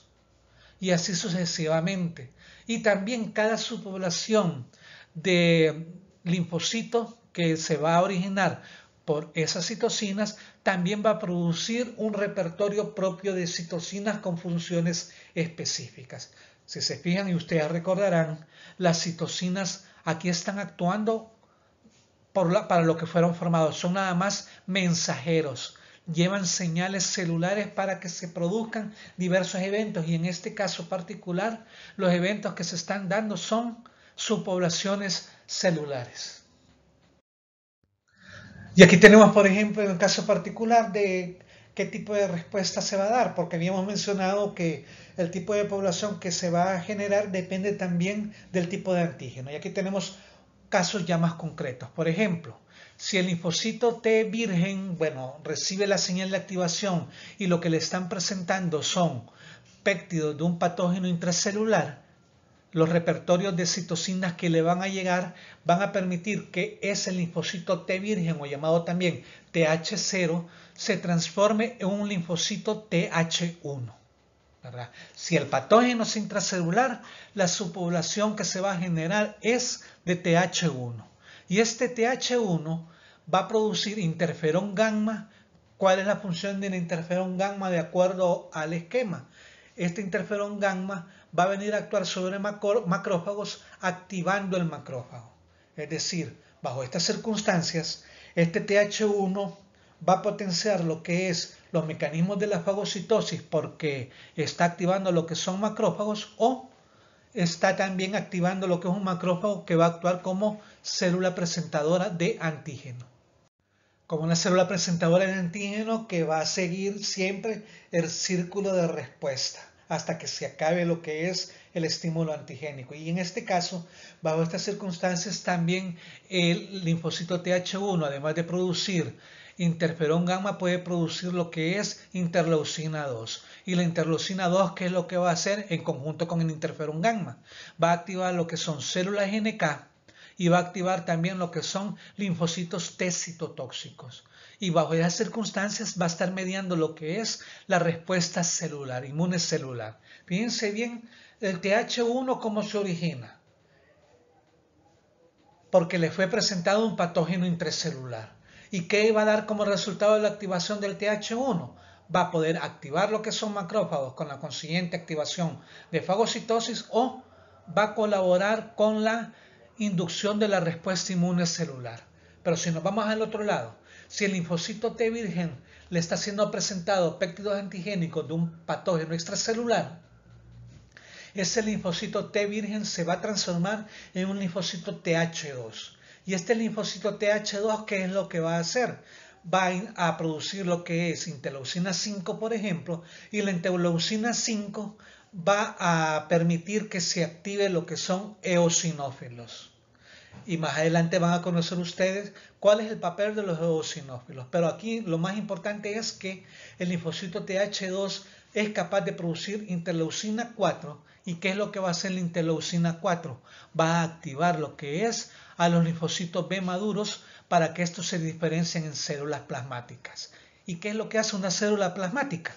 y así sucesivamente. Y también cada subpoblación de linfocitos que se va a originar por esas citocinas también va a producir un repertorio propio de citocinas con funciones específicas. Si se fijan y ustedes recordarán, las citocinas aquí están actuando por para lo que fueron formados, son nada más mensajeros llevan señales celulares para que se produzcan diversos eventos y en este caso particular los eventos que se están dando son subpoblaciones celulares. Y aquí tenemos, por ejemplo, en el caso particular de qué tipo de respuesta se va a dar, porque habíamos mencionado que el tipo de población que se va a generar depende también del tipo de antígeno. Y aquí tenemos casos ya más concretos. Por ejemplo, si el linfocito T virgen, bueno, recibe la señal de activación y lo que le están presentando son péptidos de un patógeno intracelular, los repertorios de citocinas que le van a llegar van a permitir que ese linfocito T virgen o llamado también TH0 se transforme en un linfocito TH1. Si el patógeno es intracelular, la subpoblación que se va a generar es de TH1. Y este TH1 va a producir interferón gamma. ¿Cuál es la función del interferón gamma de acuerdo al esquema? Este interferón gamma va a venir a actuar sobre macrófagos activando el macrófago. Es decir, bajo estas circunstancias, este TH1 va a potenciar lo que es los mecanismos de la fagocitosis porque está activando lo que son macrófagos o está también activando lo que es un macrófago que va a actuar como célula presentadora de antígeno. Como una célula presentadora de antígeno que va a seguir siempre el círculo de respuesta hasta que se acabe lo que es el estímulo antigénico. Y en este caso, bajo estas circunstancias, también el linfocito TH1, además de producir interferón gamma, puede producir lo que es interleucina 2 y la interleucina 2, que es lo que va a hacer en conjunto con el interferón gamma. Va a activar lo que son células NK y va a activar también lo que son linfocitos T citotóxicos. Y bajo esas circunstancias va a estar mediando lo que es la respuesta celular, inmune celular. Fíjense bien el TH1 cómo se origina. Porque le fue presentado un patógeno intracelular. ¿Y qué va a dar como resultado de la activación del TH1? va a poder activar lo que son macrófagos con la consiguiente activación de fagocitosis o va a colaborar con la inducción de la respuesta inmune celular. Pero si nos vamos al otro lado, si el linfocito T virgen le está siendo presentado péptidos antigénicos de un patógeno extracelular, ese linfocito T virgen se va a transformar en un linfocito TH2. Y este linfocito TH2, ¿qué es lo que va a hacer? va a producir lo que es interleucina 5, por ejemplo, y la interleucina 5 va a permitir que se active lo que son eosinófilos. Y más adelante van a conocer ustedes cuál es el papel de los eosinófilos. Pero aquí lo más importante es que el linfocito TH2 es capaz de producir interleucina 4. ¿Y qué es lo que va a hacer la interleucina 4? Va a activar lo que es a los linfocitos B maduros para que estos se diferencien en células plasmáticas. ¿Y qué es lo que hace una célula plasmática?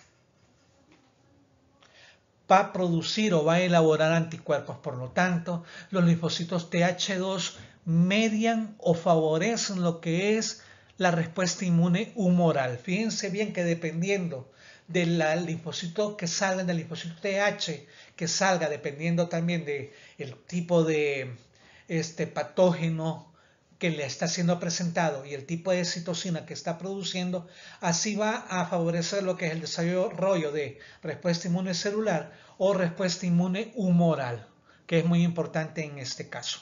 Va a producir o va a elaborar anticuerpos. Por lo tanto, los linfocitos TH2 median o favorecen lo que es la respuesta inmune humoral. Fíjense bien que dependiendo del linfocito que salga, del linfocito TH que salga, dependiendo también del el tipo de este patógeno que le está siendo presentado y el tipo de citocina que está produciendo, así va a favorecer lo que es el desarrollo de respuesta inmune celular o respuesta inmune humoral, que es muy importante en este caso.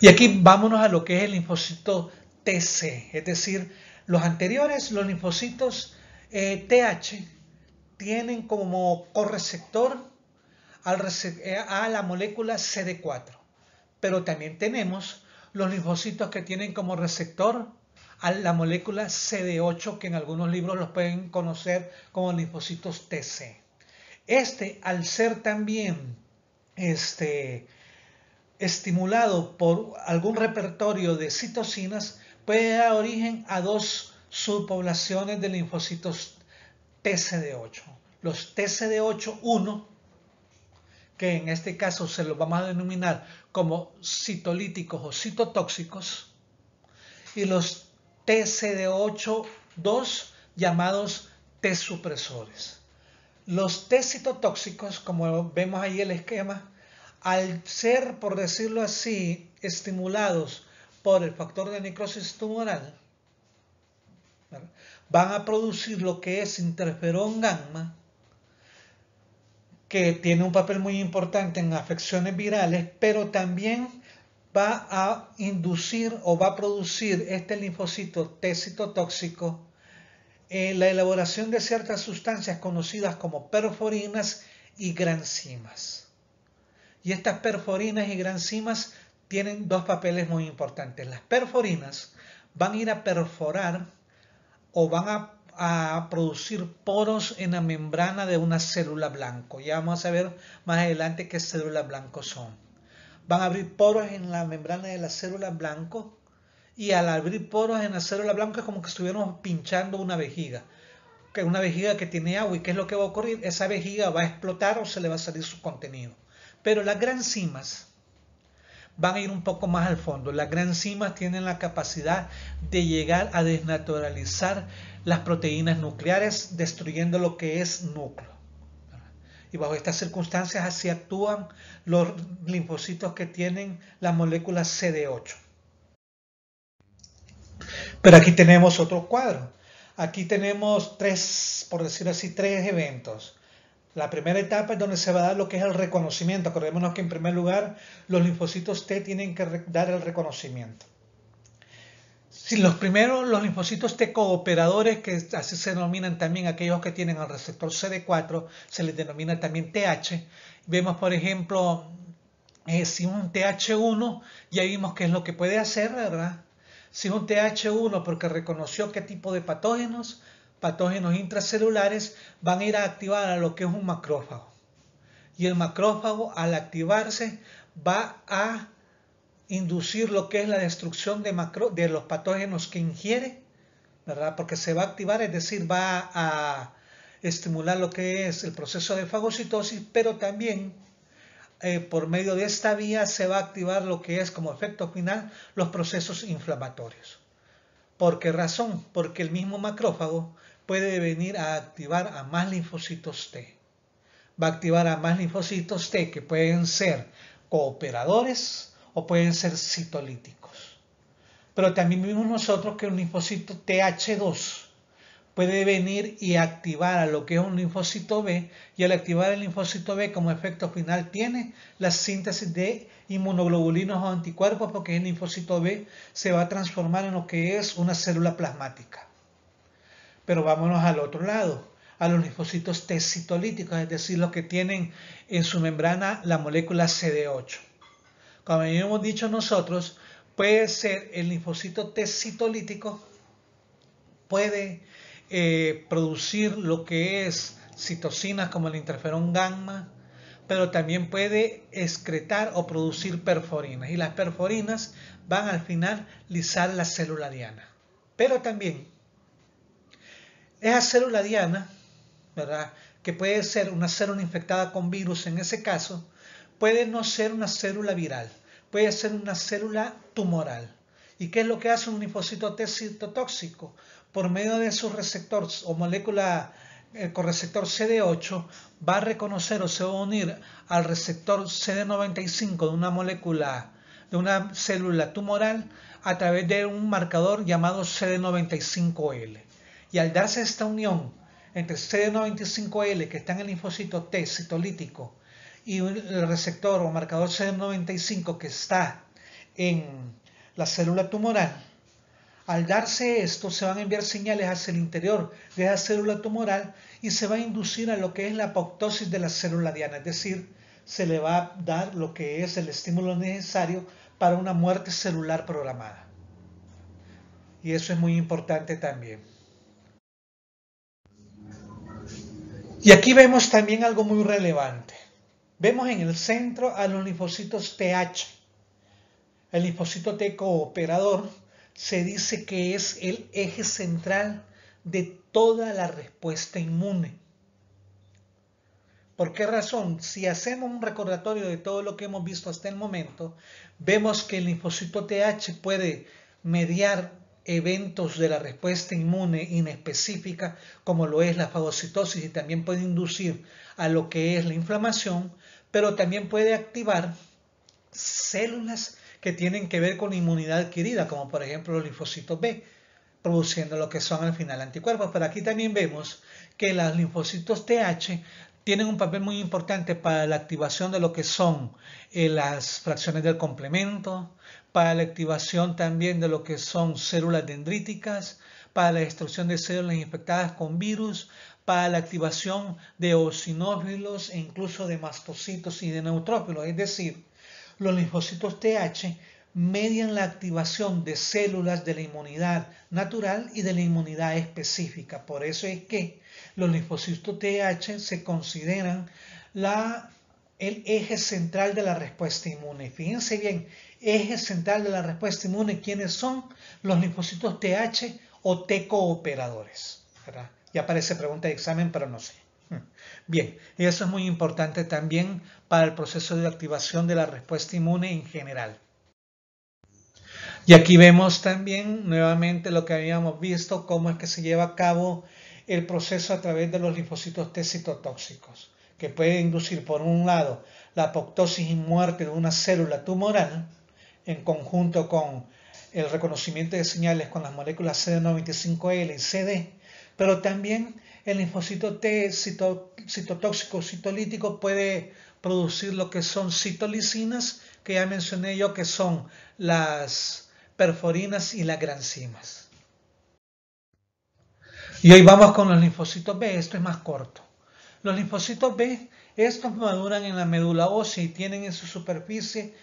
Y aquí vámonos a lo que es el linfocito TC, es decir, los anteriores, los linfocitos TH, eh, tienen como correceptor eh, a la molécula CD4. Pero también tenemos los linfocitos que tienen como receptor a la molécula CD8, que en algunos libros los pueden conocer como linfocitos TC. Este, al ser también este, estimulado por algún repertorio de citocinas, puede dar origen a dos subpoblaciones de linfocitos TCD8. Los TCD8-1 que en este caso se los vamos a denominar como citolíticos o citotóxicos, y los TCD8-2 llamados T supresores. Los T citotóxicos, como vemos ahí el esquema, al ser, por decirlo así, estimulados por el factor de necrosis tumoral, van a producir lo que es interferón gamma, que tiene un papel muy importante en afecciones virales, pero también va a inducir o va a producir este linfocito T tóxico en eh, la elaboración de ciertas sustancias conocidas como perforinas y granzimas. Y estas perforinas y granzimas tienen dos papeles muy importantes. Las perforinas van a ir a perforar o van a a producir poros en la membrana de una célula blanco. Ya vamos a ver más adelante qué células blancos son. Van a abrir poros en la membrana de la célula blanco y al abrir poros en la célula blanca es como que estuviéramos pinchando una vejiga. Que una vejiga que tiene agua y qué es lo que va a ocurrir? Esa vejiga va a explotar o se le va a salir su contenido. Pero las gran cimas van a ir un poco más al fondo. Las cimas tienen la capacidad de llegar a desnaturalizar las proteínas nucleares, destruyendo lo que es núcleo. Y bajo estas circunstancias así actúan los linfocitos que tienen la molécula CD8. Pero aquí tenemos otro cuadro. Aquí tenemos tres, por decir así, tres eventos. La primera etapa es donde se va a dar lo que es el reconocimiento. Acordémonos que en primer lugar los linfocitos T tienen que dar el reconocimiento. Si los primeros, los linfocitos T cooperadores, que así se denominan también aquellos que tienen el receptor CD4, se les denomina también TH. Vemos, por ejemplo, eh, si un TH1, ya vimos qué es lo que puede hacer, ¿verdad? Si un TH1 porque reconoció qué tipo de patógenos, patógenos intracelulares van a ir a activar a lo que es un macrófago. Y el macrófago al activarse va a inducir lo que es la destrucción de, de los patógenos que ingiere, ¿verdad? Porque se va a activar, es decir, va a estimular lo que es el proceso de fagocitosis, pero también eh, por medio de esta vía se va a activar lo que es como efecto final los procesos inflamatorios. ¿Por qué razón? Porque el mismo macrófago puede venir a activar a más linfocitos T. Va a activar a más linfocitos T que pueden ser cooperadores o pueden ser citolíticos. Pero también vimos nosotros que un linfocito TH2 puede venir y activar a lo que es un linfocito B y al activar el linfocito B como efecto final tiene la síntesis de inmunoglobulinos o anticuerpos porque el linfocito B se va a transformar en lo que es una célula plasmática. Pero vámonos al otro lado, a los linfocitos t-citolíticos, es decir, los que tienen en su membrana la molécula CD8. Como hemos dicho nosotros, puede ser el linfocito t-citolítico, puede eh, producir lo que es citocinas como el interferón gamma, pero también puede excretar o producir perforinas. Y las perforinas van al final lisar la célula diana. Pero también esa célula diana, ¿verdad? que puede ser una célula infectada con virus en ese caso, puede no ser una célula viral, puede ser una célula tumoral. ¿Y qué es lo que hace un linfocito T citotóxico? Por medio de sus receptores o molécula el eh, receptor CD8 va a reconocer o se va a unir al receptor CD95 de una molécula de una célula tumoral a través de un marcador llamado CD95L. Y al darse esta unión entre CD95L, que está en el linfocito T citolítico, y el receptor o marcador CD95 que está en la célula tumoral, al darse esto se van a enviar señales hacia el interior de la célula tumoral y se va a inducir a lo que es la apoptosis de la célula diana, es decir, se le va a dar lo que es el estímulo necesario para una muerte celular programada. Y eso es muy importante también. Y aquí vemos también algo muy relevante. Vemos en el centro a los linfocitos TH. El linfocito T cooperador se dice que es el eje central de toda la respuesta inmune. ¿Por qué razón? Si hacemos un recordatorio de todo lo que hemos visto hasta el momento, vemos que el linfocito TH puede mediar eventos de la respuesta inmune inespecífica, como lo es la fagocitosis, y también puede inducir a lo que es la inflamación, pero también puede activar células que tienen que ver con la inmunidad adquirida, como por ejemplo los linfocitos B, produciendo lo que son al final anticuerpos. Pero aquí también vemos que los linfocitos TH tienen un papel muy importante para la activación de lo que son eh, las fracciones del complemento, para la activación también de lo que son células dendríticas, para la destrucción de células infectadas con virus, para la activación de eosinófilos e incluso de mastocitos y de neutrófilos. Es decir, los linfocitos TH median la activación de células de la inmunidad natural y de la inmunidad específica. Por eso es que los linfocitos TH se consideran el eje central de la respuesta inmune. Fíjense bien, eje central de la respuesta inmune, ¿quiénes son? Los linfocitos TH o T cooperadores. Ya parece pregunta de examen, pero no sé. Hmm. Bien, y eso es muy importante también para el proceso de activación de la respuesta inmune en general. Y aquí vemos también nuevamente lo que habíamos visto, cómo es que se lleva a cabo el proceso a través de los linfocitos T citotóxicos, que puede inducir, por un lado, la apoptosis y muerte de una célula tumoral, en conjunto con el reconocimiento de señales con las moléculas CD95L y CD, pero también el linfocito T citotóxico citotóxico citolítico puede producir lo que son citolisinas que ya mencioné yo, que son las perforinas y lagrancimas. Y hoy vamos con los linfocitos B, esto es más corto. Los linfocitos B, estos maduran en la médula ósea y tienen en su superficie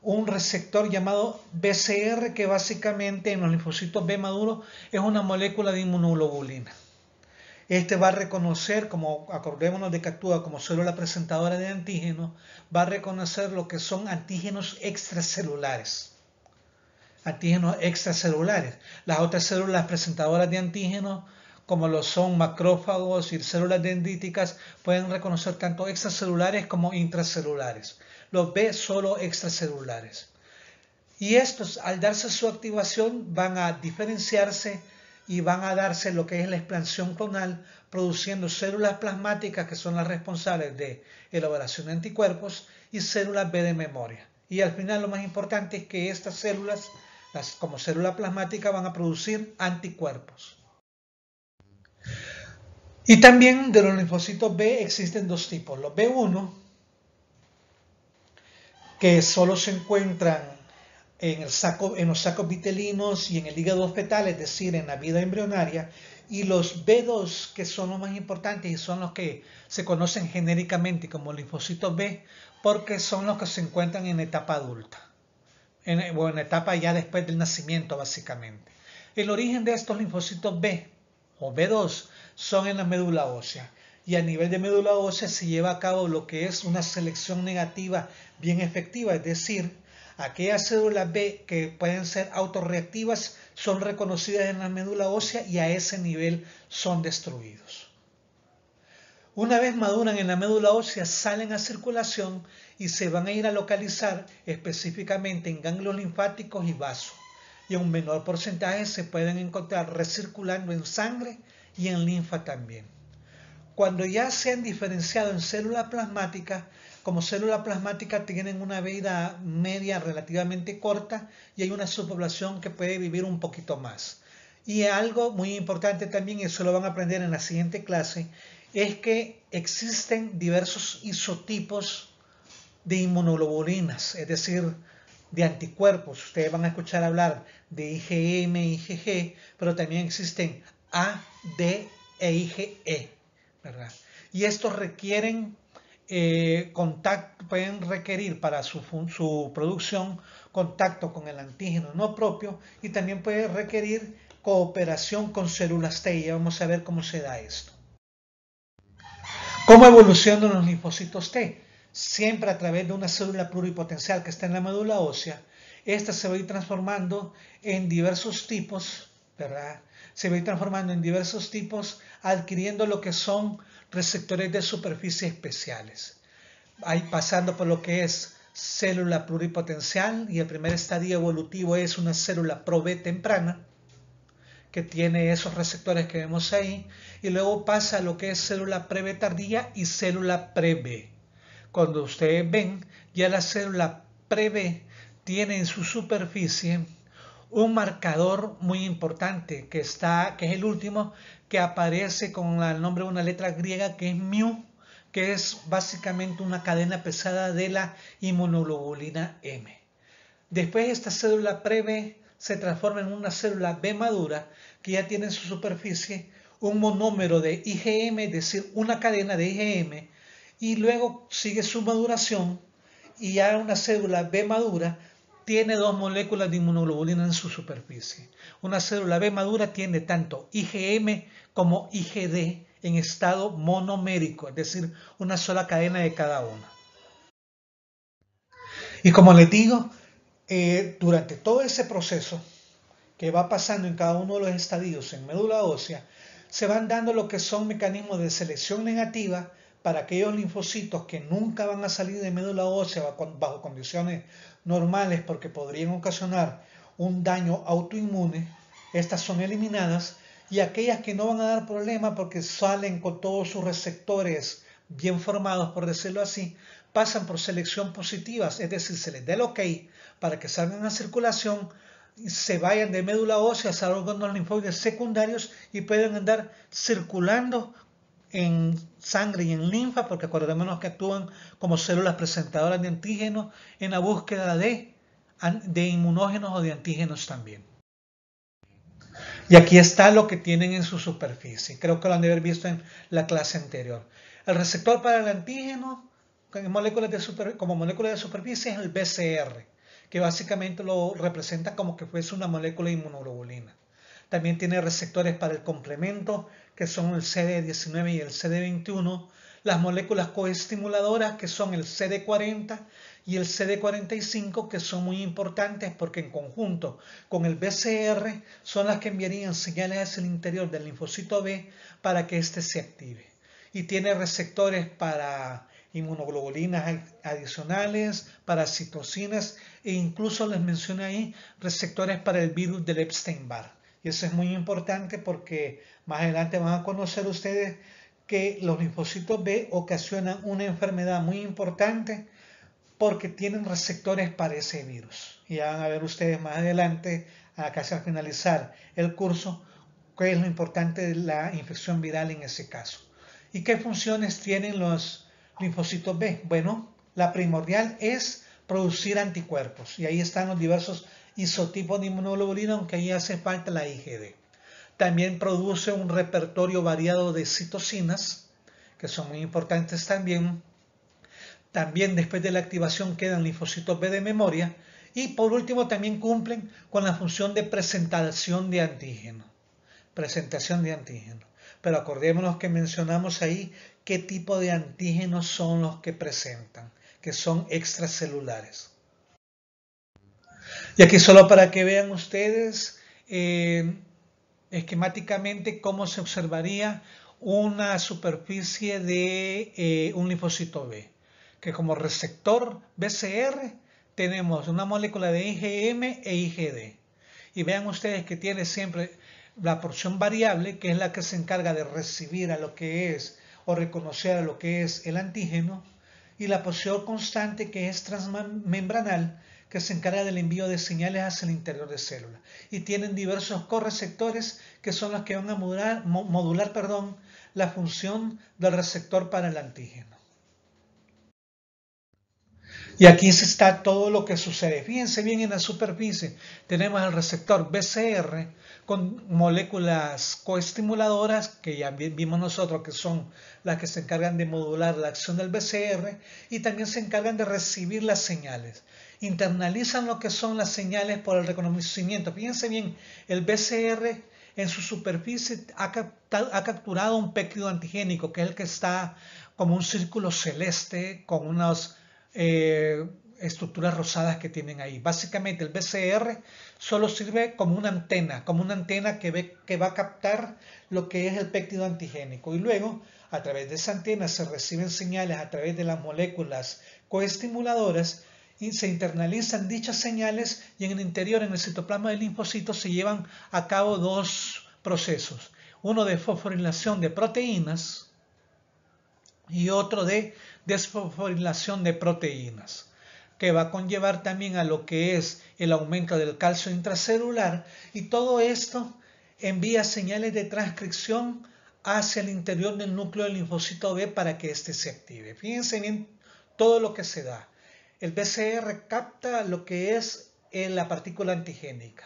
un receptor llamado BCR que básicamente en los linfocitos B maduros es una molécula de inmunoglobulina. Este va a reconocer, como acordémonos de que actúa como célula presentadora de antígenos, va a reconocer lo que son antígenos extracelulares antígenos extracelulares. Las otras células presentadoras de antígenos, como lo son macrófagos y células dendríticas, pueden reconocer tanto extracelulares como intracelulares. Los B solo extracelulares. Y estos, al darse su activación, van a diferenciarse y van a darse lo que es la expansión clonal, produciendo células plasmáticas que son las responsables de elaboración de anticuerpos y células B de memoria. Y al final lo más importante es que estas células las, como célula plasmática van a producir anticuerpos. Y también de los linfocitos B existen dos tipos, los B1, que solo se encuentran en, el saco, en los sacos vitelinos y en el hígado fetal, es decir, en la vida embrionaria, y los B2, que son los más importantes y son los que se conocen genéricamente como linfocitos B, porque son los que se encuentran en etapa adulta en, etapa ya después del nacimiento básicamente. El origen de estos linfocitos B o B2 son en la médula ósea y a nivel de médula ósea se lleva a cabo lo que es una selección negativa bien efectiva, es decir, aquellas células B que pueden ser autorreactivas son reconocidas en la médula ósea y a ese nivel son destruidos. Una vez maduran en la médula ósea, salen a circulación y se van a ir a localizar específicamente en ganglios linfáticos y vasos. Y en un menor porcentaje se pueden encontrar recirculando en sangre y en linfa también. Cuando ya se han diferenciado en células plasmáticas, como célula plasmática tienen una vida media relativamente corta y hay una subpoblación que puede vivir un poquito más. Y algo muy importante también, eso lo van a aprender en la siguiente clase, es que existen diversos isotipos de inmunoglobulinas, es decir, de anticuerpos. Ustedes van a escuchar hablar de IgM, IgG, pero también existen A, D e IgE, ¿verdad? Y estos requieren eh, contacto, pueden requerir para su, su producción contacto con el antígeno no propio y también puede requerir cooperación con células T. Y vamos a ver cómo se da esto. ¿Cómo evolucionan los linfocitos T? Siempre a través de una célula pluripotencial que está en la médula ósea. Esta se va a ir transformando en diversos tipos, ¿verdad? Se va a ir transformando en diversos tipos, adquiriendo lo que son receptores de superficie especiales. Ahí pasando por lo que es célula pluripotencial y el primer estadio evolutivo es una célula pro B temprana que tiene esos receptores que vemos ahí, y luego pasa lo que es célula preve tardía y célula preve. Cuando ustedes ven, ya la célula preve tiene en su superficie un marcador muy importante que está, que es el último, que aparece con el nombre de una letra griega que es mu, que es básicamente una cadena pesada de la inmunoglobulina M. Después esta célula preve se transforma en una célula B madura que ya tiene en su superficie un monómero de IgM, es decir, una cadena de IgM, y luego sigue su maduración y ya una célula B madura tiene dos moléculas de inmunoglobulina en su superficie. Una célula B madura tiene tanto IgM como IgD en estado monomérico, es decir, una sola cadena de cada una. Y como les digo, eh, durante todo ese proceso que va pasando en cada uno de los estadios en médula ósea, se van dando lo que son mecanismos de selección negativa para aquellos linfocitos que nunca van a salir de médula ósea bajo condiciones normales porque podrían ocasionar un daño autoinmune, estas son eliminadas y aquellas que no van a dar problema porque salen con todos sus receptores bien formados, por decirlo así, pasan por selección positiva, es decir, se les da el ok para que salgan a circulación, se vayan de médula ósea, a los linfoides secundarios y pueden andar circulando en sangre y en linfa, porque acordémonos que actúan como células presentadoras de antígenos en la búsqueda de, de inmunógenos o de antígenos también. Y aquí está lo que tienen en su superficie. Creo que lo han de haber visto en la clase anterior. El receptor para el antígeno como molécula de superficie es el BCR, que básicamente lo representa como que fuese una molécula inmunoglobulina. También tiene receptores para el complemento, que son el CD19 y el CD21, las moléculas coestimuladoras, que son el CD40 y el CD45, que son muy importantes porque en conjunto con el BCR son las que enviarían señales hacia el interior del linfocito B para que éste se active y tiene receptores para inmunoglobulinas adicionales, para citocinas e incluso les menciona ahí receptores para el virus del Epstein-Barr. Y eso es muy importante porque más adelante van a conocer ustedes que los linfocitos B ocasionan una enfermedad muy importante porque tienen receptores para ese virus. Y ya van a ver ustedes más adelante, casi al finalizar el curso, qué es lo importante de la infección viral en ese caso. ¿Y qué funciones tienen los linfocitos B? Bueno, la primordial es producir anticuerpos y ahí están los diversos isotipos de inmunoglobulina, aunque ahí hace falta la IgD. También produce un repertorio variado de citocinas, que son muy importantes también. También después de la activación quedan linfocitos B de memoria y por último también cumplen con la función de presentación de antígeno. Presentación de antígeno. Pero acordémonos que mencionamos ahí qué tipo de antígenos son los que presentan, que son extracelulares. Y aquí solo para que vean ustedes eh, esquemáticamente cómo se observaría una superficie de eh, un linfocito B, que como receptor BCR tenemos una molécula de IgM e IgD. Y vean ustedes que tiene siempre la porción variable, que es la que se encarga de recibir a lo que es o reconocer a lo que es el antígeno, y la porción constante, que es transmembranal, que se encarga del envío de señales hacia el interior de célula Y tienen diversos correceptores que son los que van a modular, modular perdón, la función del receptor para el antígeno. Y aquí está todo lo que sucede. Fíjense bien en la superficie. Tenemos el receptor BCR con moléculas coestimuladoras que ya vimos nosotros que son las que se encargan de modular la acción del BCR y también se encargan de recibir las señales. Internalizan lo que son las señales por el reconocimiento. Fíjense bien, el BCR en su superficie ha, capturado un péptido antigénico que es el que está como un círculo celeste con unos eh, estructuras rosadas que tienen ahí. Básicamente el BCR solo sirve como una antena, como una antena que, ve, que va a captar lo que es el péptido antigénico. Y luego, a través de esa antena se reciben señales a través de las moléculas coestimuladoras y se internalizan dichas señales y en el interior, en el citoplasma del linfocito, se llevan a cabo dos procesos. Uno de fosforilación de proteínas, y otro de desfosforilación de proteínas, que va a conllevar también a lo que es el aumento del calcio intracelular y todo esto envía señales de transcripción hacia el interior del núcleo del linfocito B para que éste se active. Fíjense bien todo lo que se da. El BCR capta lo que es eh, la partícula antigénica.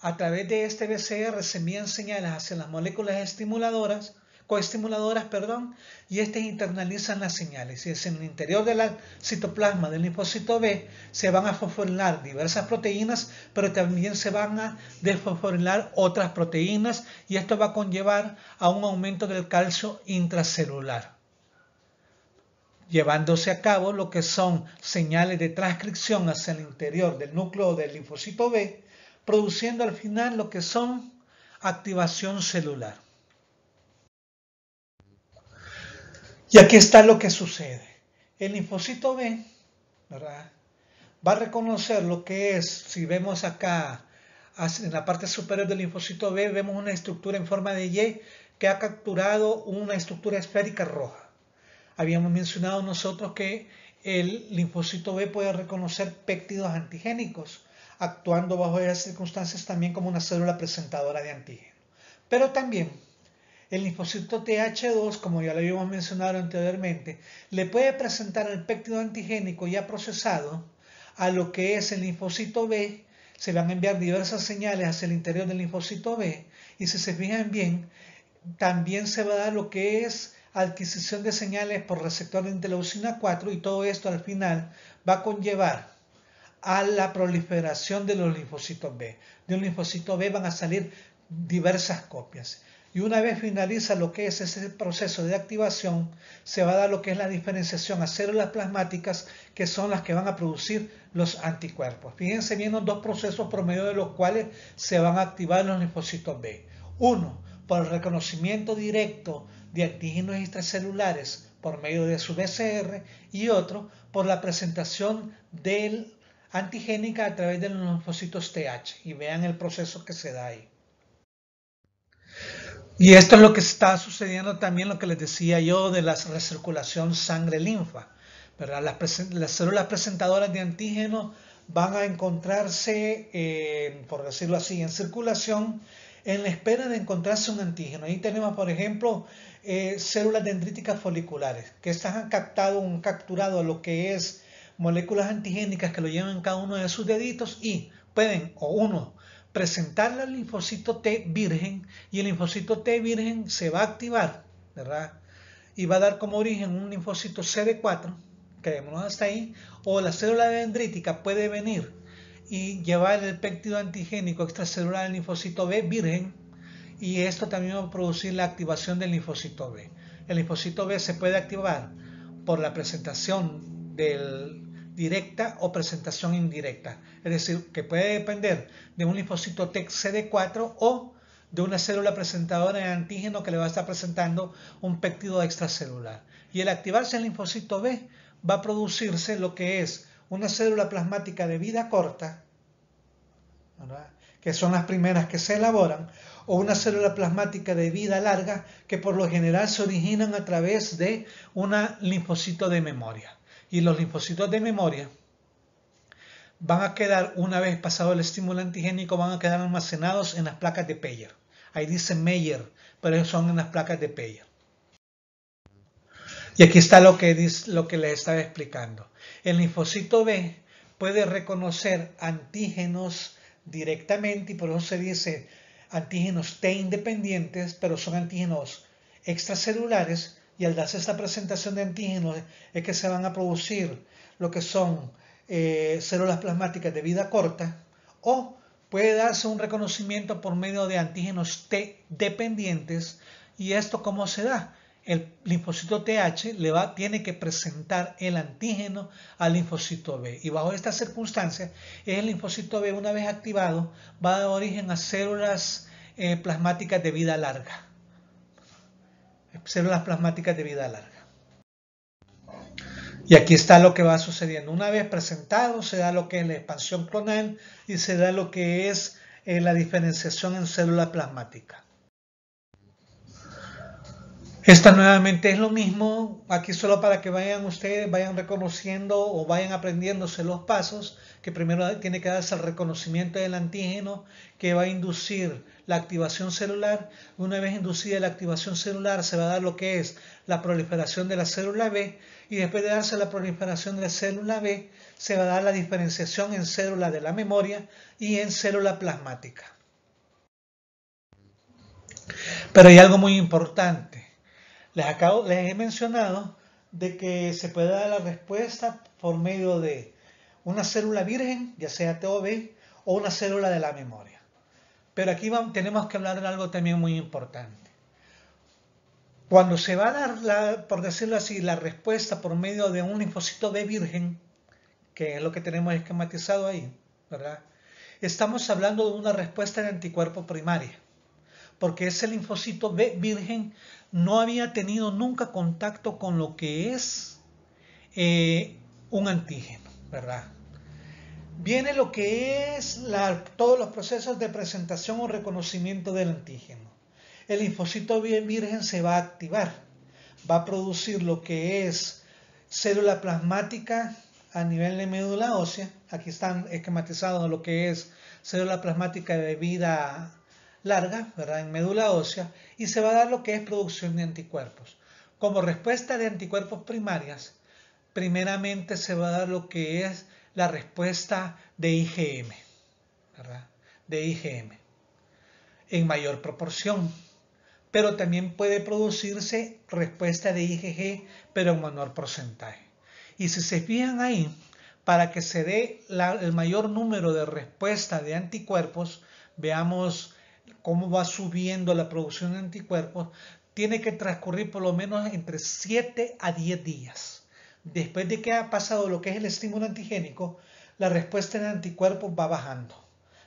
A través de este BCR se envían señales hacia las moléculas estimuladoras coestimuladoras, perdón, y estas internalizan las señales. Y es en el interior del citoplasma del linfocito B se van a fosforilar diversas proteínas, pero también se van a desfosforilar otras proteínas y esto va a conllevar a un aumento del calcio intracelular llevándose a cabo lo que son señales de transcripción hacia el interior del núcleo del linfocito B, produciendo al final lo que son activación celular. Y aquí está lo que sucede. El linfocito B, Va a reconocer lo que es, si vemos acá, en la parte superior del linfocito B, vemos una estructura en forma de Y que ha capturado una estructura esférica roja. Habíamos mencionado nosotros que el linfocito B puede reconocer péptidos antigénicos, actuando bajo esas circunstancias también como una célula presentadora de antígeno. Pero también el linfocito TH2, como ya lo habíamos mencionado anteriormente, le puede presentar el péptido antigénico ya procesado a lo que es el linfocito B. Se van a enviar diversas señales hacia el interior del linfocito B. Y si se fijan bien, también se va a dar lo que es adquisición de señales por receptor de interleucina 4 y todo esto al final va a conllevar a la proliferación de los linfocitos B. De un linfocito B van a salir diversas copias. Y una vez finaliza lo que es ese proceso de activación, se va a dar lo que es la diferenciación a células plasmáticas, que son las que van a producir los anticuerpos. Fíjense bien los dos procesos por medio de los cuales se van a activar los linfocitos B. Uno, por el reconocimiento directo de antígenos extracelulares por medio de su BCR y otro por la presentación del antigénica a través de los linfocitos TH. Y vean el proceso que se da ahí. Y esto es lo que está sucediendo también, lo que les decía yo, de la recirculación sangre-linfa. Las, las, células presentadoras de antígenos van a encontrarse, eh, por decirlo así, en circulación en la espera de encontrarse un antígeno. Ahí tenemos, por ejemplo, eh, células dendríticas foliculares, que estas han captado, han capturado lo que es moléculas antigénicas que lo llevan cada uno de sus deditos y pueden, o uno presentar al linfocito T virgen y el linfocito T virgen se va a activar, ¿verdad? Y va a dar como origen un linfocito CD4, quedémonos hasta ahí, o la célula dendrítica puede venir y llevar el péptido antigénico extracelular del linfocito B virgen y esto también va a producir la activación del linfocito B. El linfocito B se puede activar por la presentación del directa o presentación indirecta. Es decir, que puede depender de un linfocito cd 4 o de una célula presentadora de antígeno que le va a estar presentando un péptido extracelular. Y el activarse el linfocito B va a producirse lo que es una célula plasmática de vida corta, que son las primeras que se elaboran, o una célula plasmática de vida larga que por lo general se originan a través de un linfocito de memoria y los linfocitos de memoria van a quedar, una vez pasado el estímulo antigénico, van a quedar almacenados en las placas de Peyer. Ahí dice Meyer, pero son en las placas de Peyer. Y aquí está lo que, lo que les estaba explicando. El linfocito B puede reconocer antígenos directamente y por eso se dice antígenos T independientes, pero son antígenos extracelulares y al darse esta presentación de antígenos es que se van a producir lo que son eh, células plasmáticas de vida corta o puede darse un reconocimiento por medio de antígenos T dependientes y esto cómo se da. El linfocito TH le va, tiene que presentar el antígeno al linfocito B. Y bajo estas circunstancias, el linfocito B, una vez activado, va a dar origen a células eh, plasmáticas de vida larga células plasmáticas de vida larga. Y aquí está lo que va sucediendo. Una vez presentado, se da lo que es la expansión clonal y se da lo que es eh, la diferenciación en célula plasmática. Esta nuevamente es lo mismo, aquí solo para que vayan ustedes, vayan reconociendo o vayan aprendiéndose los pasos, que primero tiene que darse el reconocimiento del antígeno que va a inducir la activación celular. Una vez inducida la activación celular, se va a dar lo que es la proliferación de la célula B. Y después de darse la proliferación de la célula B, se va a dar la diferenciación en célula de la memoria y en célula plasmática. Pero hay algo muy importante. Les, acabo, les he mencionado de que se puede dar la respuesta por medio de una célula virgen, ya sea TOB, o una célula de la memoria. Pero aquí tenemos que hablar de algo también muy importante. Cuando se va a dar, la, por decirlo así, la respuesta por medio de un linfocito B virgen, que es lo que tenemos esquematizado ahí, ¿verdad? Estamos hablando de una respuesta de anticuerpo primaria, porque ese linfocito B virgen no había tenido nunca contacto con lo que es eh, un antígeno, ¿verdad? viene lo que es la, todos los procesos de presentación o reconocimiento del antígeno. El linfocito bien virgen se va a activar, va a producir lo que es célula plasmática a nivel de médula ósea. Aquí están esquematizados lo que es célula plasmática de vida larga, ¿verdad? En médula ósea, y se va a dar lo que es producción de anticuerpos. Como respuesta de anticuerpos primarias, primeramente se va a dar lo que es la respuesta de IgM, ¿verdad? De IgM en mayor proporción. Pero también puede producirse respuesta de IgG, pero en menor porcentaje. Y si se fijan ahí, para que se dé el mayor número de respuesta de anticuerpos, veamos cómo va subiendo la producción de anticuerpos, tiene que transcurrir por lo menos entre 7 a 10 días después de que ha pasado lo que es el estímulo antigénico, la respuesta en anticuerpos va bajando.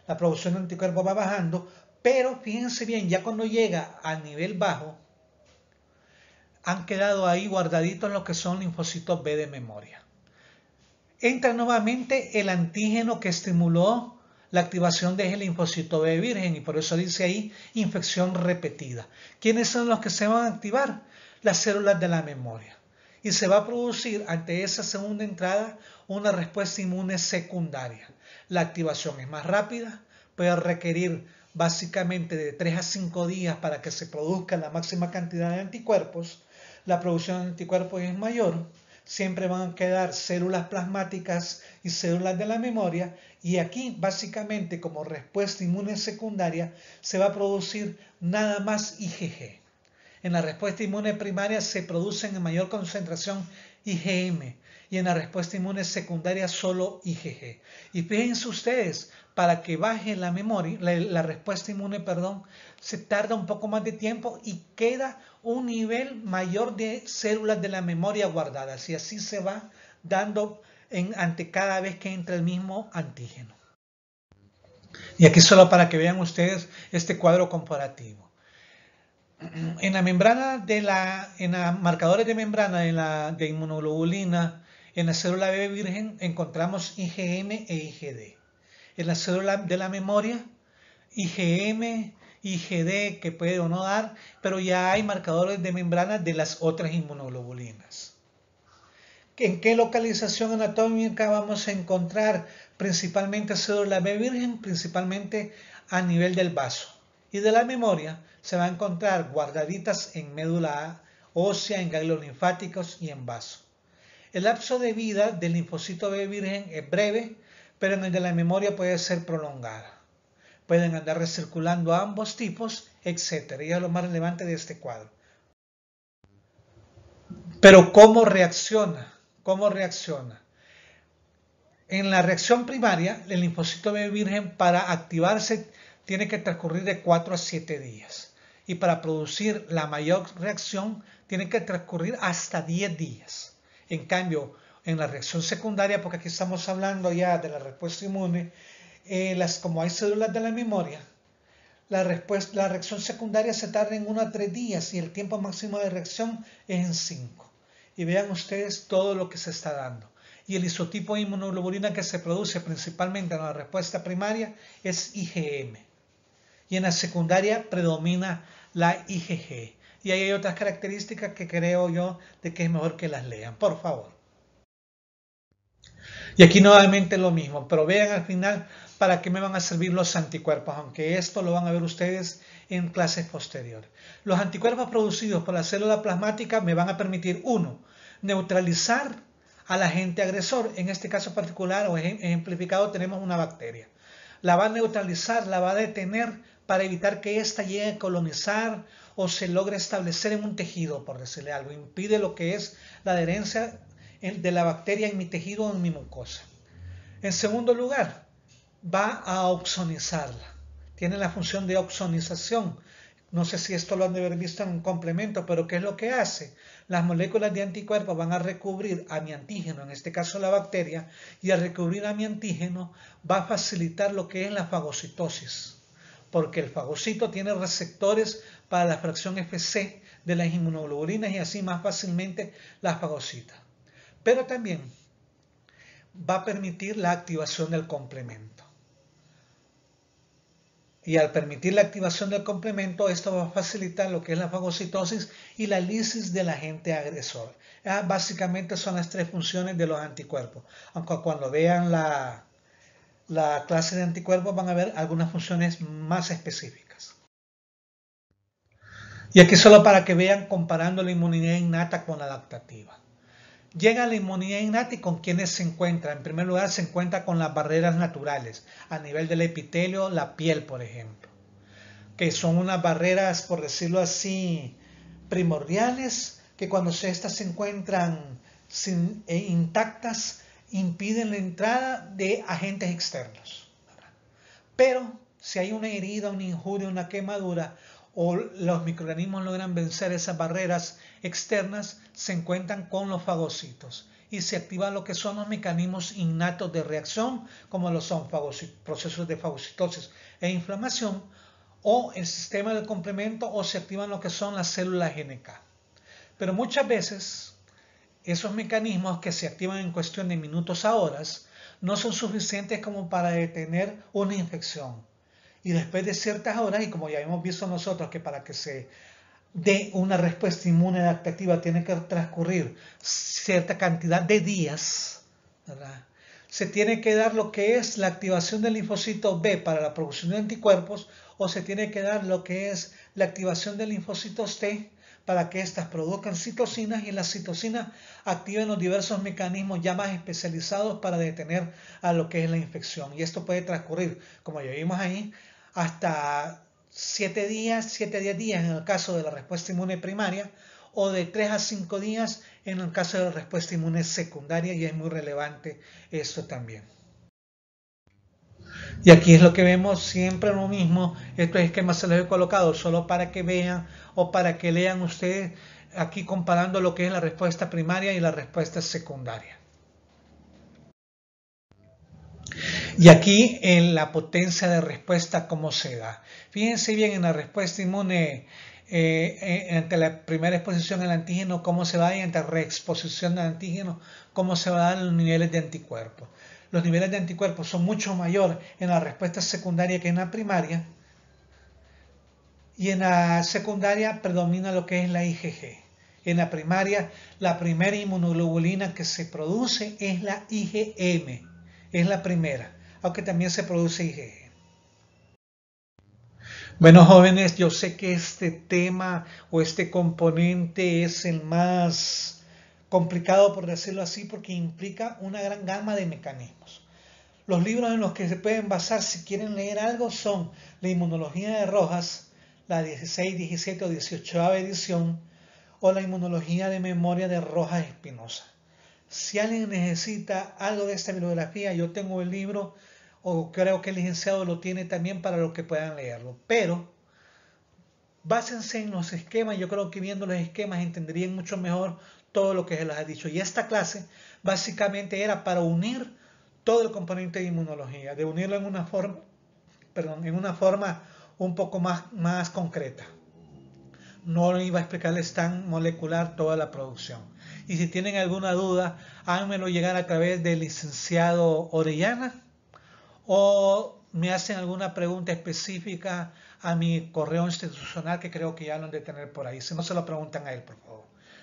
La producción de anticuerpos va bajando, pero fíjense bien, ya cuando llega al nivel bajo, han quedado ahí guardaditos lo que son linfocitos B de memoria. Entra nuevamente el antígeno que estimuló la activación de ese linfocito B virgen y por eso dice ahí infección repetida. ¿Quiénes son los que se van a activar? Las células de la memoria y se va a producir ante esa segunda entrada una respuesta inmune secundaria. La activación es más rápida, puede requerir básicamente de 3 a 5 días para que se produzca la máxima cantidad de anticuerpos. La producción de anticuerpos es mayor, siempre van a quedar células plasmáticas y células de la memoria y aquí básicamente como respuesta inmune secundaria se va a producir nada más IgG. En la respuesta inmune primaria se producen en mayor concentración IgM y en la respuesta inmune secundaria solo IgG. Y fíjense ustedes, para que baje la memoria, la, respuesta inmune, perdón, se tarda un poco más de tiempo y queda un nivel mayor de células de la memoria guardadas y así se va dando en, ante cada vez que entra el mismo antígeno. Y aquí solo para que vean ustedes este cuadro comparativo en la membrana de la, en los marcadores de membrana de, la, inmunoglobulina, en la célula B virgen encontramos IgM e IgD. En la célula de la memoria, IgM, IgD que puede o no dar, pero ya hay marcadores de membrana de las otras inmunoglobulinas. ¿En qué localización anatómica vamos a encontrar principalmente célula B virgen? Principalmente a nivel del vaso y de la memoria se va a encontrar guardaditas en médula ósea, en linfáticos y en vaso. El lapso de vida del linfocito B virgen es breve, pero en el de la memoria puede ser prolongada. Pueden andar recirculando ambos tipos, etc. Y es lo más relevante de este cuadro. Pero ¿cómo reacciona? ¿Cómo reacciona? En la reacción primaria, el linfocito B virgen para activarse tiene que transcurrir de 4 a 7 días. Y para producir la mayor reacción tiene que transcurrir hasta 10 días. En cambio, en la reacción secundaria, porque aquí estamos hablando ya de la respuesta inmune, eh, las, como hay células de la memoria, la, respuesta, la reacción secundaria se tarda en 1 a 3 días y el tiempo máximo de reacción es en 5. Y vean ustedes todo lo que se está dando. Y el isotipo de inmunoglobulina que se produce principalmente en la respuesta primaria es IgM y en la secundaria predomina la IgG. Y ahí hay otras características que creo yo de que es mejor que las lean, por favor. Y aquí nuevamente lo mismo, pero vean al final para qué me van a servir los anticuerpos, aunque esto lo van a ver ustedes en clases posteriores. Los anticuerpos producidos por la célula plasmática me van a permitir, uno, neutralizar al agente agresor. En este caso particular o ejemplificado tenemos una bacteria. La va a neutralizar, la va a detener para evitar que ésta llegue a colonizar o se logre establecer en un tejido, por decirle algo. Impide lo que es la adherencia de la bacteria en mi tejido o en mi mucosa. En segundo lugar, va a oxonizarla. Tiene la función de oxonización. No sé si esto lo han de haber visto en un complemento, pero ¿qué es lo que hace? Las moléculas de anticuerpos van a recubrir a mi antígeno, en este caso la bacteria, y al recubrir a mi antígeno va a facilitar lo que es la fagocitosis porque el fagocito tiene receptores para la fracción FC de las inmunoglobulinas y así más fácilmente la fagocita. Pero también va a permitir la activación del complemento. Y al permitir la activación del complemento, esto va a facilitar lo que es la fagocitosis y la lisis del agente agresor. Ah, básicamente son las tres funciones de los anticuerpos. Aunque cuando vean la, la clase de anticuerpos van a ver algunas funciones más específicas. Y aquí solo para que vean comparando la inmunidad innata con la adaptativa. Llega la inmunidad innata y con quienes se encuentra. En primer lugar se encuentra con las barreras naturales, a nivel del epitelio, la piel por ejemplo, que son unas barreras, por decirlo así, primordiales, que cuando estas se encuentran eh, intactas, impiden la entrada de agentes externos. Pero si hay una herida, una injuria, una quemadura, o los microorganismos logran vencer esas barreras externas, se encuentran con los fagocitos y se activan lo que son los mecanismos innatos de reacción, como lo son procesos de fagocitosis e inflamación, o el sistema del complemento, o se activan lo que son las células GNK. Pero muchas veces esos mecanismos que se activan en cuestión de minutos a horas no son suficientes como para detener una infección. Y después de ciertas horas, y como ya hemos visto nosotros que para que se dé una respuesta inmune adaptativa tiene que transcurrir cierta cantidad de días, se tiene que dar lo que es la activación del linfocito B para la producción de anticuerpos o se tiene que dar lo que es la activación del linfocito T para que éstas produzcan citocinas y las citocinas activen los diversos mecanismos ya más especializados para detener a lo que es la infección. Y esto puede transcurrir, como ya vimos ahí, hasta 7 días, 7 a 10 días en el caso de la respuesta inmune primaria o de 3 a 5 días en el caso de la respuesta inmune secundaria y es muy relevante esto también. Y aquí es lo que vemos siempre lo mismo. Estos esquemas se los he colocado solo para que vean o para que lean ustedes aquí comparando lo que es la respuesta primaria y la respuesta secundaria. Y aquí en la potencia de respuesta, cómo se da. Fíjense bien en la respuesta inmune eh, eh, ante la primera exposición al antígeno, cómo se va y ante reexposición al antígeno, cómo se van los niveles de anticuerpos los niveles de anticuerpos son mucho mayor en la respuesta secundaria que en la primaria, y en la secundaria predomina lo que es la IgG. En la primaria, la primera inmunoglobulina que se produce es la IgM, es la primera, aunque también se produce IgG. Bueno, jóvenes, yo sé que este tema o este componente es el más complicado por decirlo así porque implica una gran gama de mecanismos. Los libros en los que se pueden basar si quieren leer algo son La inmunología de Rojas, la 16, 17 o 18 edición, o la inmunología de memoria de Rojas Espinosa. Si alguien necesita algo de esta bibliografía, yo tengo el libro o creo que el licenciado lo tiene también para los que puedan leerlo. Pero básense en los esquemas, yo creo que viendo los esquemas entenderían mucho mejor todo lo que se les ha dicho. Y esta clase básicamente era para unir todo el componente de inmunología, de unirlo en una forma, perdón, en una forma un poco más, más concreta. No lo iba a explicarles tan molecular toda la producción. Y si tienen alguna duda, háganmelo llegar a través del licenciado Orellana o me hacen alguna pregunta específica a mi correo institucional que creo que ya lo han de tener por ahí. Si no, se lo preguntan a él, por favor.